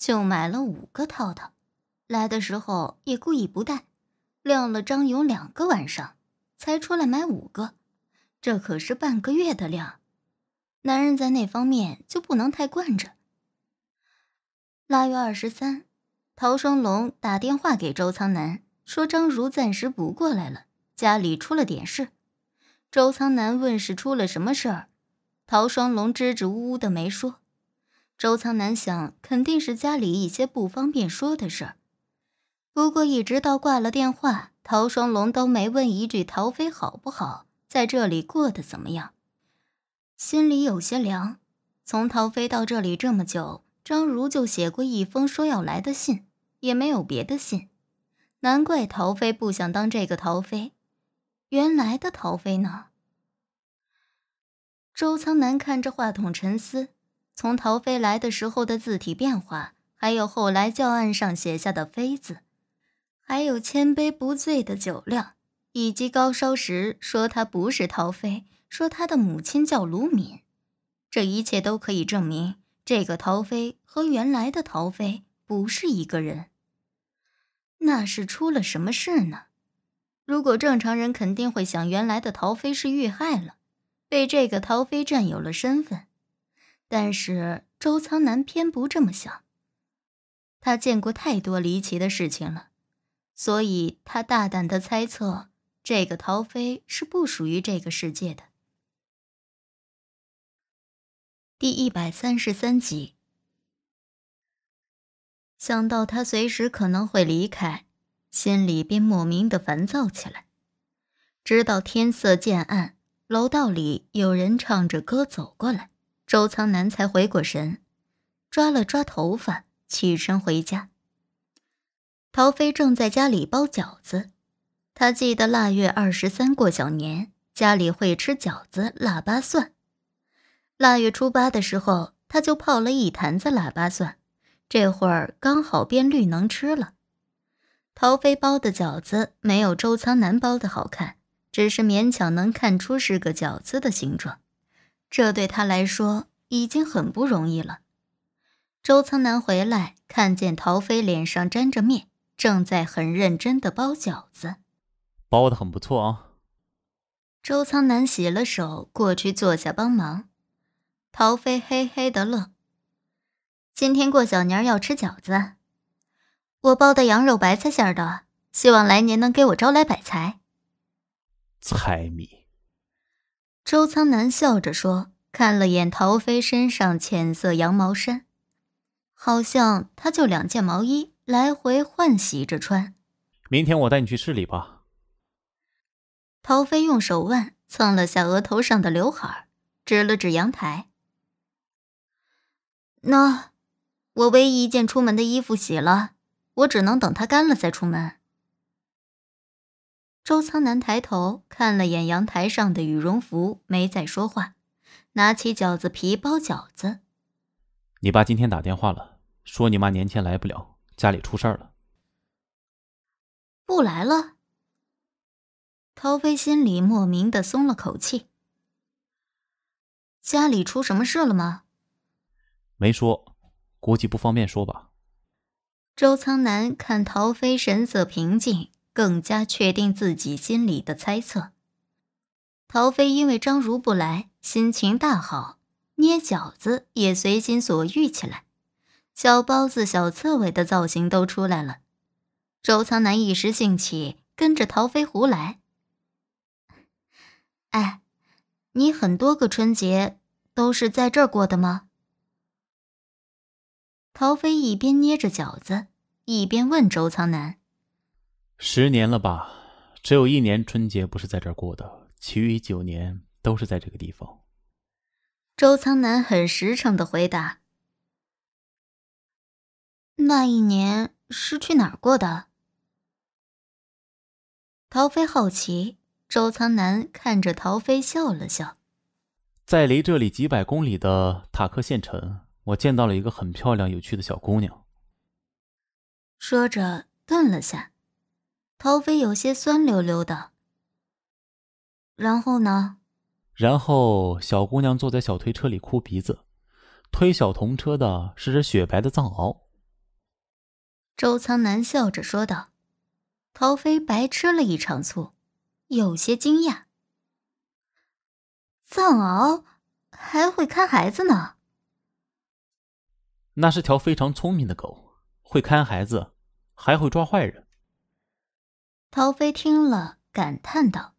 就买了五个套套，来的时候也故意不带，晾了张勇两个晚上才出来买五个，这可是半个月的量。男人在那方面就不能太惯着。腊月二十三，陶双龙打电话给周仓南，说张如暂时不过来了，家里出了点事。周仓南问是出了什么事儿，陶双龙支支吾吾的没说。周仓南想，肯定是家里一些不方便说的事儿。不过，一直到挂了电话，陶双龙都没问一句陶飞好不好，在这里过得怎么样。心里有些凉。从陶飞到这里这么久，张如就写过一封说要来的信，也没有别的信。难怪陶飞不想当这个陶飞。原来的陶飞呢？周仓南看着话筒沉思。从陶飞来的时候的字体变化，还有后来教案上写下的“飞”字，还有千杯不醉的酒量，以及高烧时说他不是陶飞，说他的母亲叫卢敏，这一切都可以证明这个陶飞和原来的陶飞不是一个人。那是出了什么事呢？如果正常人肯定会想，原来的陶飞是遇害了，被这个陶飞占有了身份。但是周仓南偏不这么想。他见过太多离奇的事情了，所以他大胆的猜测，这个陶飞是不属于这个世界的。第一百三十三集。想到他随时可能会离开，心里便莫名的烦躁起来。直到天色渐暗，楼道里有人唱着歌走过来。周仓南才回过神，抓了抓头发，起身回家。陶飞正在家里包饺子，他记得腊月二十三过小年，家里会吃饺子、腊八蒜。腊月初八的时候，他就泡了一坛子腊八蒜，这会儿刚好变绿，能吃了。陶飞包的饺子没有周仓南包的好看，只是勉强能看出是个饺子的形状。这对他来说已经很不容易了。周仓南回来，看见陶飞脸上沾着面，正在很认真的包饺子，包的很不错啊。周仓南洗了手，过去坐下帮忙。陶飞嘿嘿的乐。今天过小年要吃饺子，我包的羊肉白菜馅儿的，希望来年能给我招来百财。财米。周苍南笑着说，看了眼陶飞身上浅色羊毛衫，好像他就两件毛衣来回换洗着穿。明天我带你去市里吧。陶飞用手腕蹭了下额头上的刘海指了指阳台：“那，我唯一一件出门的衣服洗了，我只能等它干了再出门。”周苍南抬头看了眼阳台上的羽绒服，没再说话，拿起饺子皮包饺子。你爸今天打电话了，说你妈年前来不了，家里出事儿了。不来了。陶飞心里莫名的松了口气。家里出什么事了吗？没说，估计不方便说吧。周苍南看陶飞神色平静。更加确定自己心里的猜测。陶飞因为张如不来，心情大好，捏饺子也随心所欲起来，小包子、小刺猬的造型都出来了。周仓南一时兴起，跟着陶飞胡来。哎，你很多个春节都是在这儿过的吗？陶飞一边捏着饺子，一边问周仓南。十年了吧，只有一年春节不是在这儿过的，其余九年都是在这个地方。周仓南很实诚的回答：“那一年是去哪儿过的？”陶飞好奇，周仓南看着陶飞笑了笑：“在离这里几百公里的塔克县城，我见到了一个很漂亮、有趣的小姑娘。”说着，顿了下。陶飞有些酸溜溜的。然后呢？然后小姑娘坐在小推车里哭鼻子，推小童车的是只雪白的藏獒。周仓南笑着说道。陶飞白吃了一场醋，有些惊讶：“藏獒还会看孩子呢？”那是条非常聪明的狗，会看孩子，还会抓坏人。陶飞听了，感叹道：“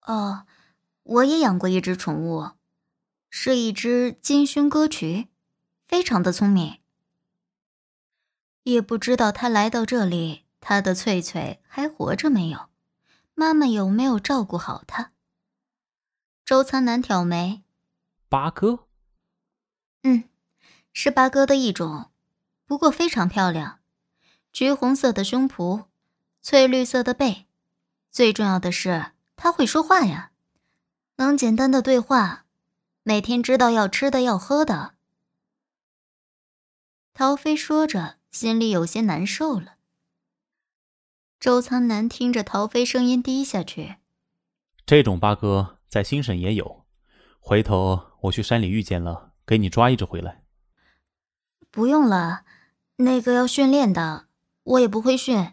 哦，我也养过一只宠物，是一只金胸歌曲，非常的聪明。也不知道它来到这里，它的翠翠还活着没有，妈妈有没有照顾好它？”周苍南挑眉：“八哥，嗯，是八哥的一种，不过非常漂亮，橘红色的胸脯。”翠绿色的背，最重要的是它会说话呀，能简单的对话，每天知道要吃的要喝的。陶飞说着，心里有些难受了。周苍南听着陶飞声音低下去，这种八哥在新省也有，回头我去山里遇见了，给你抓一只回来。不用了，那个要训练的，我也不会训。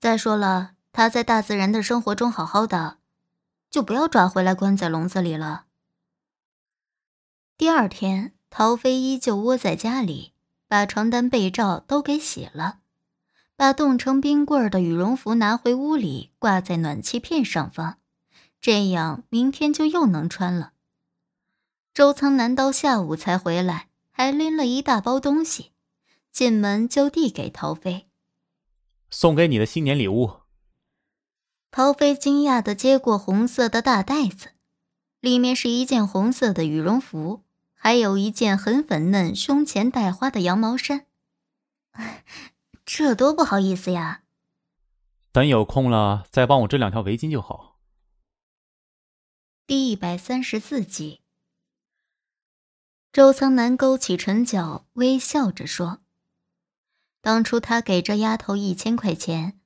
再说了，他在大自然的生活中好好的，就不要抓回来关在笼子里了。第二天，陶飞依旧窝在家里，把床单被罩都给洗了，把冻成冰棍的羽绒服拿回屋里，挂在暖气片上方，这样明天就又能穿了。周仓南到下午才回来，还拎了一大包东西，进门就递给陶飞。送给你的新年礼物。陶飞惊讶的接过红色的大袋子，里面是一件红色的羽绒服，还有一件很粉嫩、胸前带花的羊毛衫。这多不好意思呀！等有空了再帮我织两条围巾就好。第一百三十四集，周苍南勾起唇角，微笑着说。当初他给这丫头一千块钱，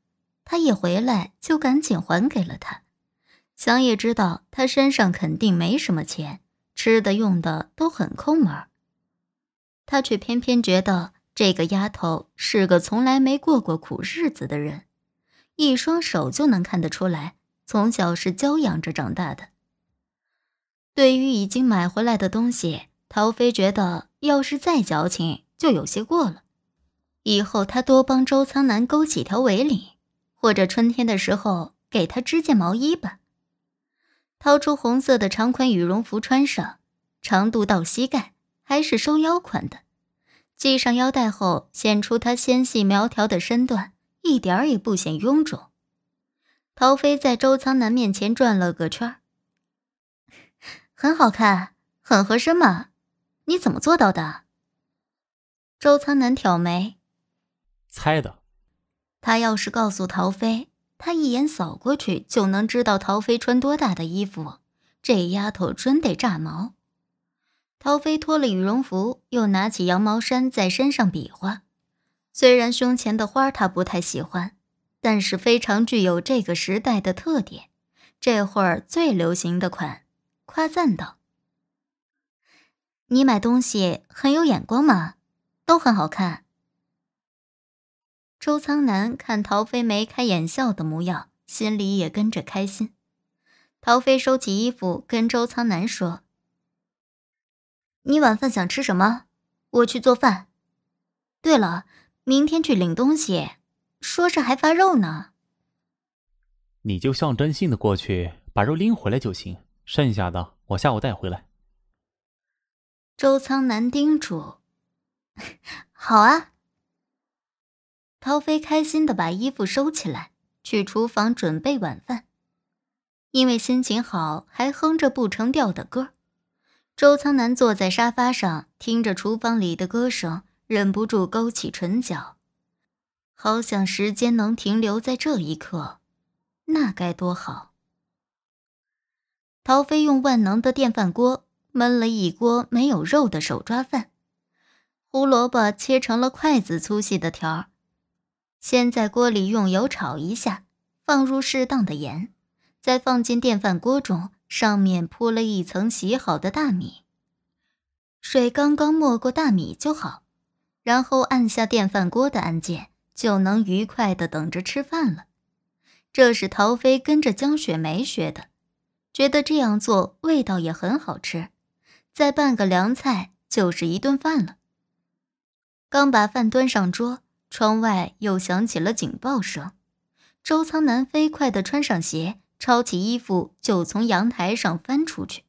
他一回来就赶紧还给了她。想也知道，她身上肯定没什么钱，吃的用的都很抠门他却偏偏觉得这个丫头是个从来没过过苦日子的人，一双手就能看得出来，从小是娇养着长大的。对于已经买回来的东西，陶飞觉得要是再矫情就有些过了。以后他多帮周苍南勾几条围领，或者春天的时候给他织件毛衣吧。掏出红色的长款羽绒服穿上，长度到膝盖，还是收腰款的，系上腰带后显出他纤细苗条的身段，一点儿也不显臃肿。陶飞在周苍南面前转了个圈，很好看，很合身嘛，你怎么做到的？周仓南挑眉。猜的，他要是告诉陶飞，他一眼扫过去就能知道陶飞穿多大的衣服，这丫头准得炸毛。陶飞脱了羽绒服，又拿起羊毛衫在身上比划，虽然胸前的花他不太喜欢，但是非常具有这个时代的特点，这会儿最流行的款。夸赞道：“你买东西很有眼光嘛，都很好看。”周苍南看陶飞眉开眼笑的模样，心里也跟着开心。陶飞收起衣服，跟周苍南说：“你晚饭想吃什么？我去做饭。对了，明天去领东西，说是还发肉呢。你就象征性的过去，把肉拎回来就行。剩下的我下午带回来。”周仓南叮嘱：“好啊。”陶飞开心的把衣服收起来，去厨房准备晚饭。因为心情好，还哼着不成调的歌。周苍南坐在沙发上，听着厨房里的歌声，忍不住勾起唇角。好想时间能停留在这一刻，那该多好。陶飞用万能的电饭锅焖了一锅没有肉的手抓饭，胡萝卜切成了筷子粗细的条儿。先在锅里用油炒一下，放入适当的盐，再放进电饭锅中，上面铺了一层洗好的大米，水刚刚没过大米就好，然后按下电饭锅的按键，就能愉快地等着吃饭了。这是陶飞跟着江雪梅学的，觉得这样做味道也很好吃，再拌个凉菜就是一顿饭了。刚把饭端上桌。窗外又响起了警报声，周仓南飞快的穿上鞋，抄起衣服就从阳台上翻出去。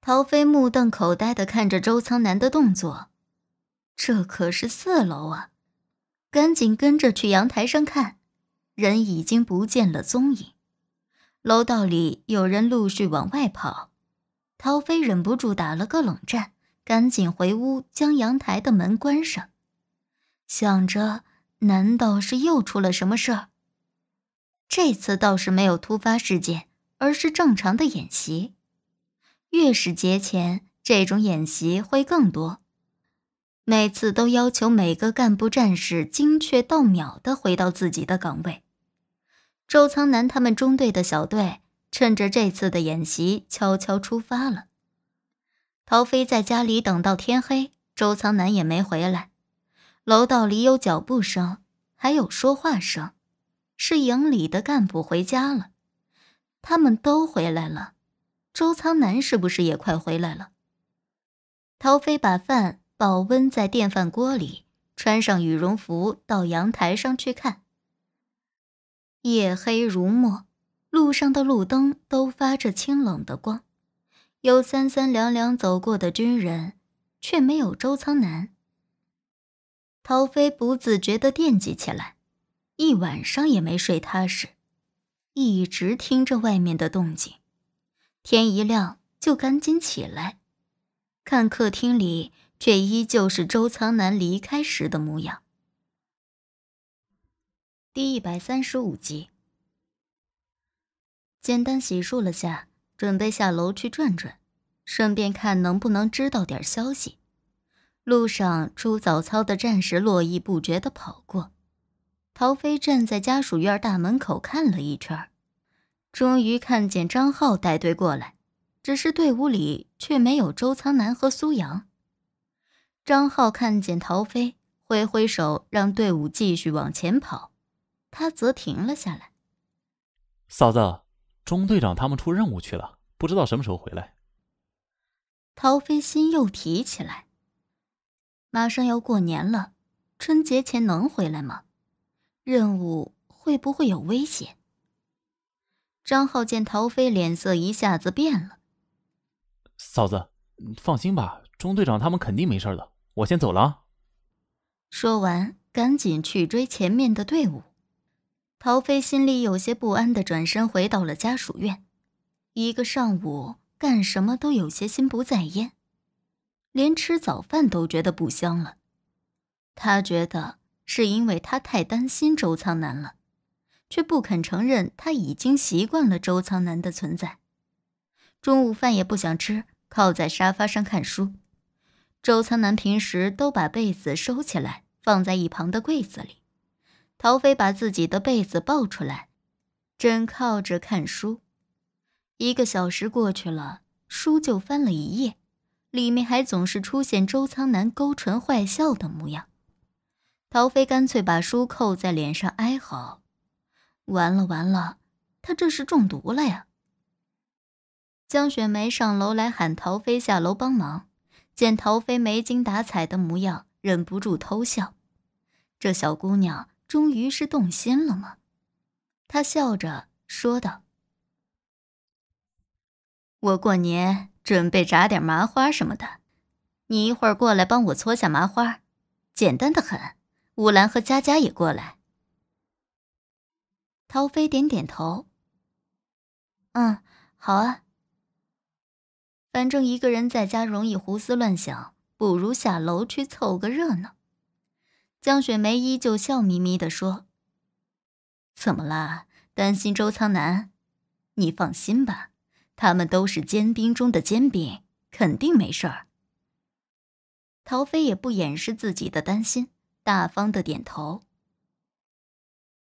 陶飞目瞪口呆的看着周仓南的动作，这可是四楼啊！赶紧跟着去阳台上看，人已经不见了踪影，楼道里有人陆续往外跑，陶飞忍不住打了个冷战，赶紧回屋将阳台的门关上。想着，难道是又出了什么事儿？这次倒是没有突发事件，而是正常的演习。越是节前，这种演习会更多。每次都要求每个干部战士精确到秒的回到自己的岗位。周仓南他们中队的小队趁着这次的演习悄悄出发了。陶飞在家里等到天黑，周仓南也没回来。楼道里有脚步声，还有说话声，是营里的干部回家了。他们都回来了，周仓南是不是也快回来了？陶飞把饭保温在电饭锅里，穿上羽绒服到阳台上去看。夜黑如墨，路上的路灯都发着清冷的光，有三三两两走过的军人，却没有周仓南。曹飞不自觉地惦记起来，一晚上也没睡踏实，一直听着外面的动静。天一亮就赶紧起来，看客厅里却依旧是周苍南离开时的模样。第一百三十五集，简单洗漱了下，准备下楼去转转，顺便看能不能知道点消息。路上出早操的战士络绎不绝地跑过，陶飞站在家属院大门口看了一圈，终于看见张浩带队过来，只是队伍里却没有周苍南和苏阳。张浩看见陶飞，挥挥手让队伍继续往前跑，他则停了下来。嫂子，中队长他们出任务去了，不知道什么时候回来。陶飞心又提起来。马上要过年了，春节前能回来吗？任务会不会有危险？张浩见陶飞脸色一下子变了，嫂子，放心吧，中队长他们肯定没事的，我先走了啊！说完，赶紧去追前面的队伍。陶飞心里有些不安的转身回到了家属院，一个上午干什么都有些心不在焉。连吃早饭都觉得不香了，他觉得是因为他太担心周苍南了，却不肯承认他已经习惯了周苍南的存在。中午饭也不想吃，靠在沙发上看书。周仓南平时都把被子收起来，放在一旁的柜子里。陶飞把自己的被子抱出来，枕靠着看书。一个小时过去了，书就翻了一页。里面还总是出现周仓南勾唇坏笑的模样，陶飞干脆把书扣在脸上哀嚎：“完了完了，他这是中毒了呀！”江雪梅上楼来喊陶飞下楼帮忙，见陶飞没精打采的模样，忍不住偷笑：“这小姑娘终于是动心了吗？”她笑着说道：“我过年。”准备炸点麻花什么的，你一会儿过来帮我搓下麻花，简单的很。乌兰和佳佳也过来。陶飞点点头，嗯，好啊。反正一个人在家容易胡思乱想，不如下楼去凑个热闹。江雪梅依旧笑眯眯的说：“怎么啦？担心周苍南？你放心吧。”他们都是尖兵中的尖兵，肯定没事儿。陶飞也不掩饰自己的担心，大方的点头。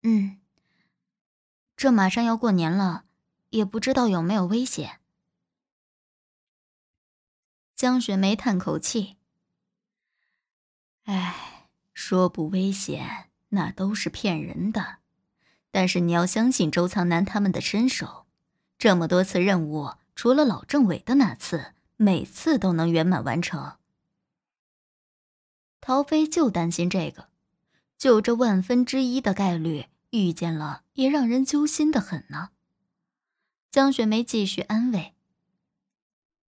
嗯，这马上要过年了，也不知道有没有危险。江雪梅叹口气：“哎，说不危险那都是骗人的，但是你要相信周苍南他们的身手。”这么多次任务，除了老政委的那次，每次都能圆满完成。陶飞就担心这个，就这万分之一的概率遇见了，也让人揪心的很呢。江雪梅继续安慰：“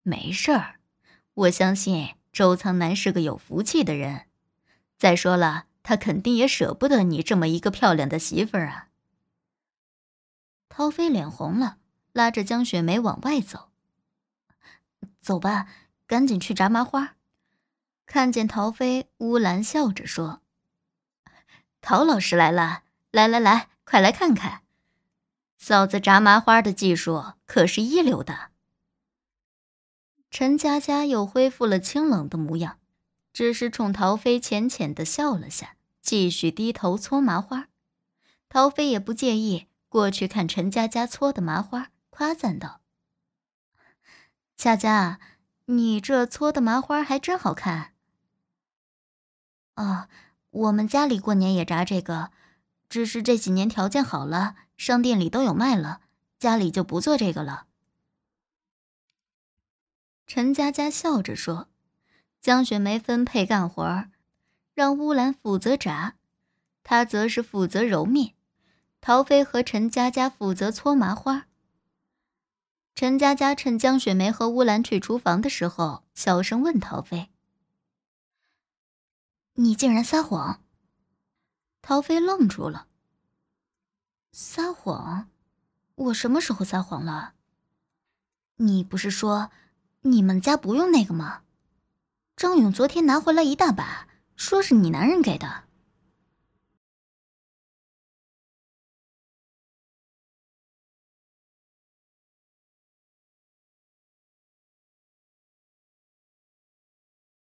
没事儿，我相信周苍南是个有福气的人。再说了，他肯定也舍不得你这么一个漂亮的媳妇儿啊。”陶飞脸红了。拉着江雪梅往外走，走吧，赶紧去炸麻花。看见陶飞，乌兰笑着说：“陶老师来了，来来来，快来看看，嫂子炸麻花的技术可是一流的。”陈佳佳又恢复了清冷的模样，只是冲陶飞浅浅的笑了下，继续低头搓麻花。陶飞也不介意过去看陈佳佳搓的麻花。夸赞道：“佳佳，你这搓的麻花还真好看。”“哦，我们家里过年也炸这个，只是这几年条件好了，商店里都有卖了，家里就不做这个了。”陈佳佳笑着说。江雪梅分配干活，让乌兰负责炸，她则是负责揉面。陶飞和陈佳佳负责搓麻花。陈佳佳趁江雪梅和乌兰去厨房的时候，小声问陶飞：“你竟然撒谎！”陶飞愣住了：“撒谎？我什么时候撒谎了？你不是说你们家不用那个吗？张勇昨天拿回来一大把，说是你男人给的。”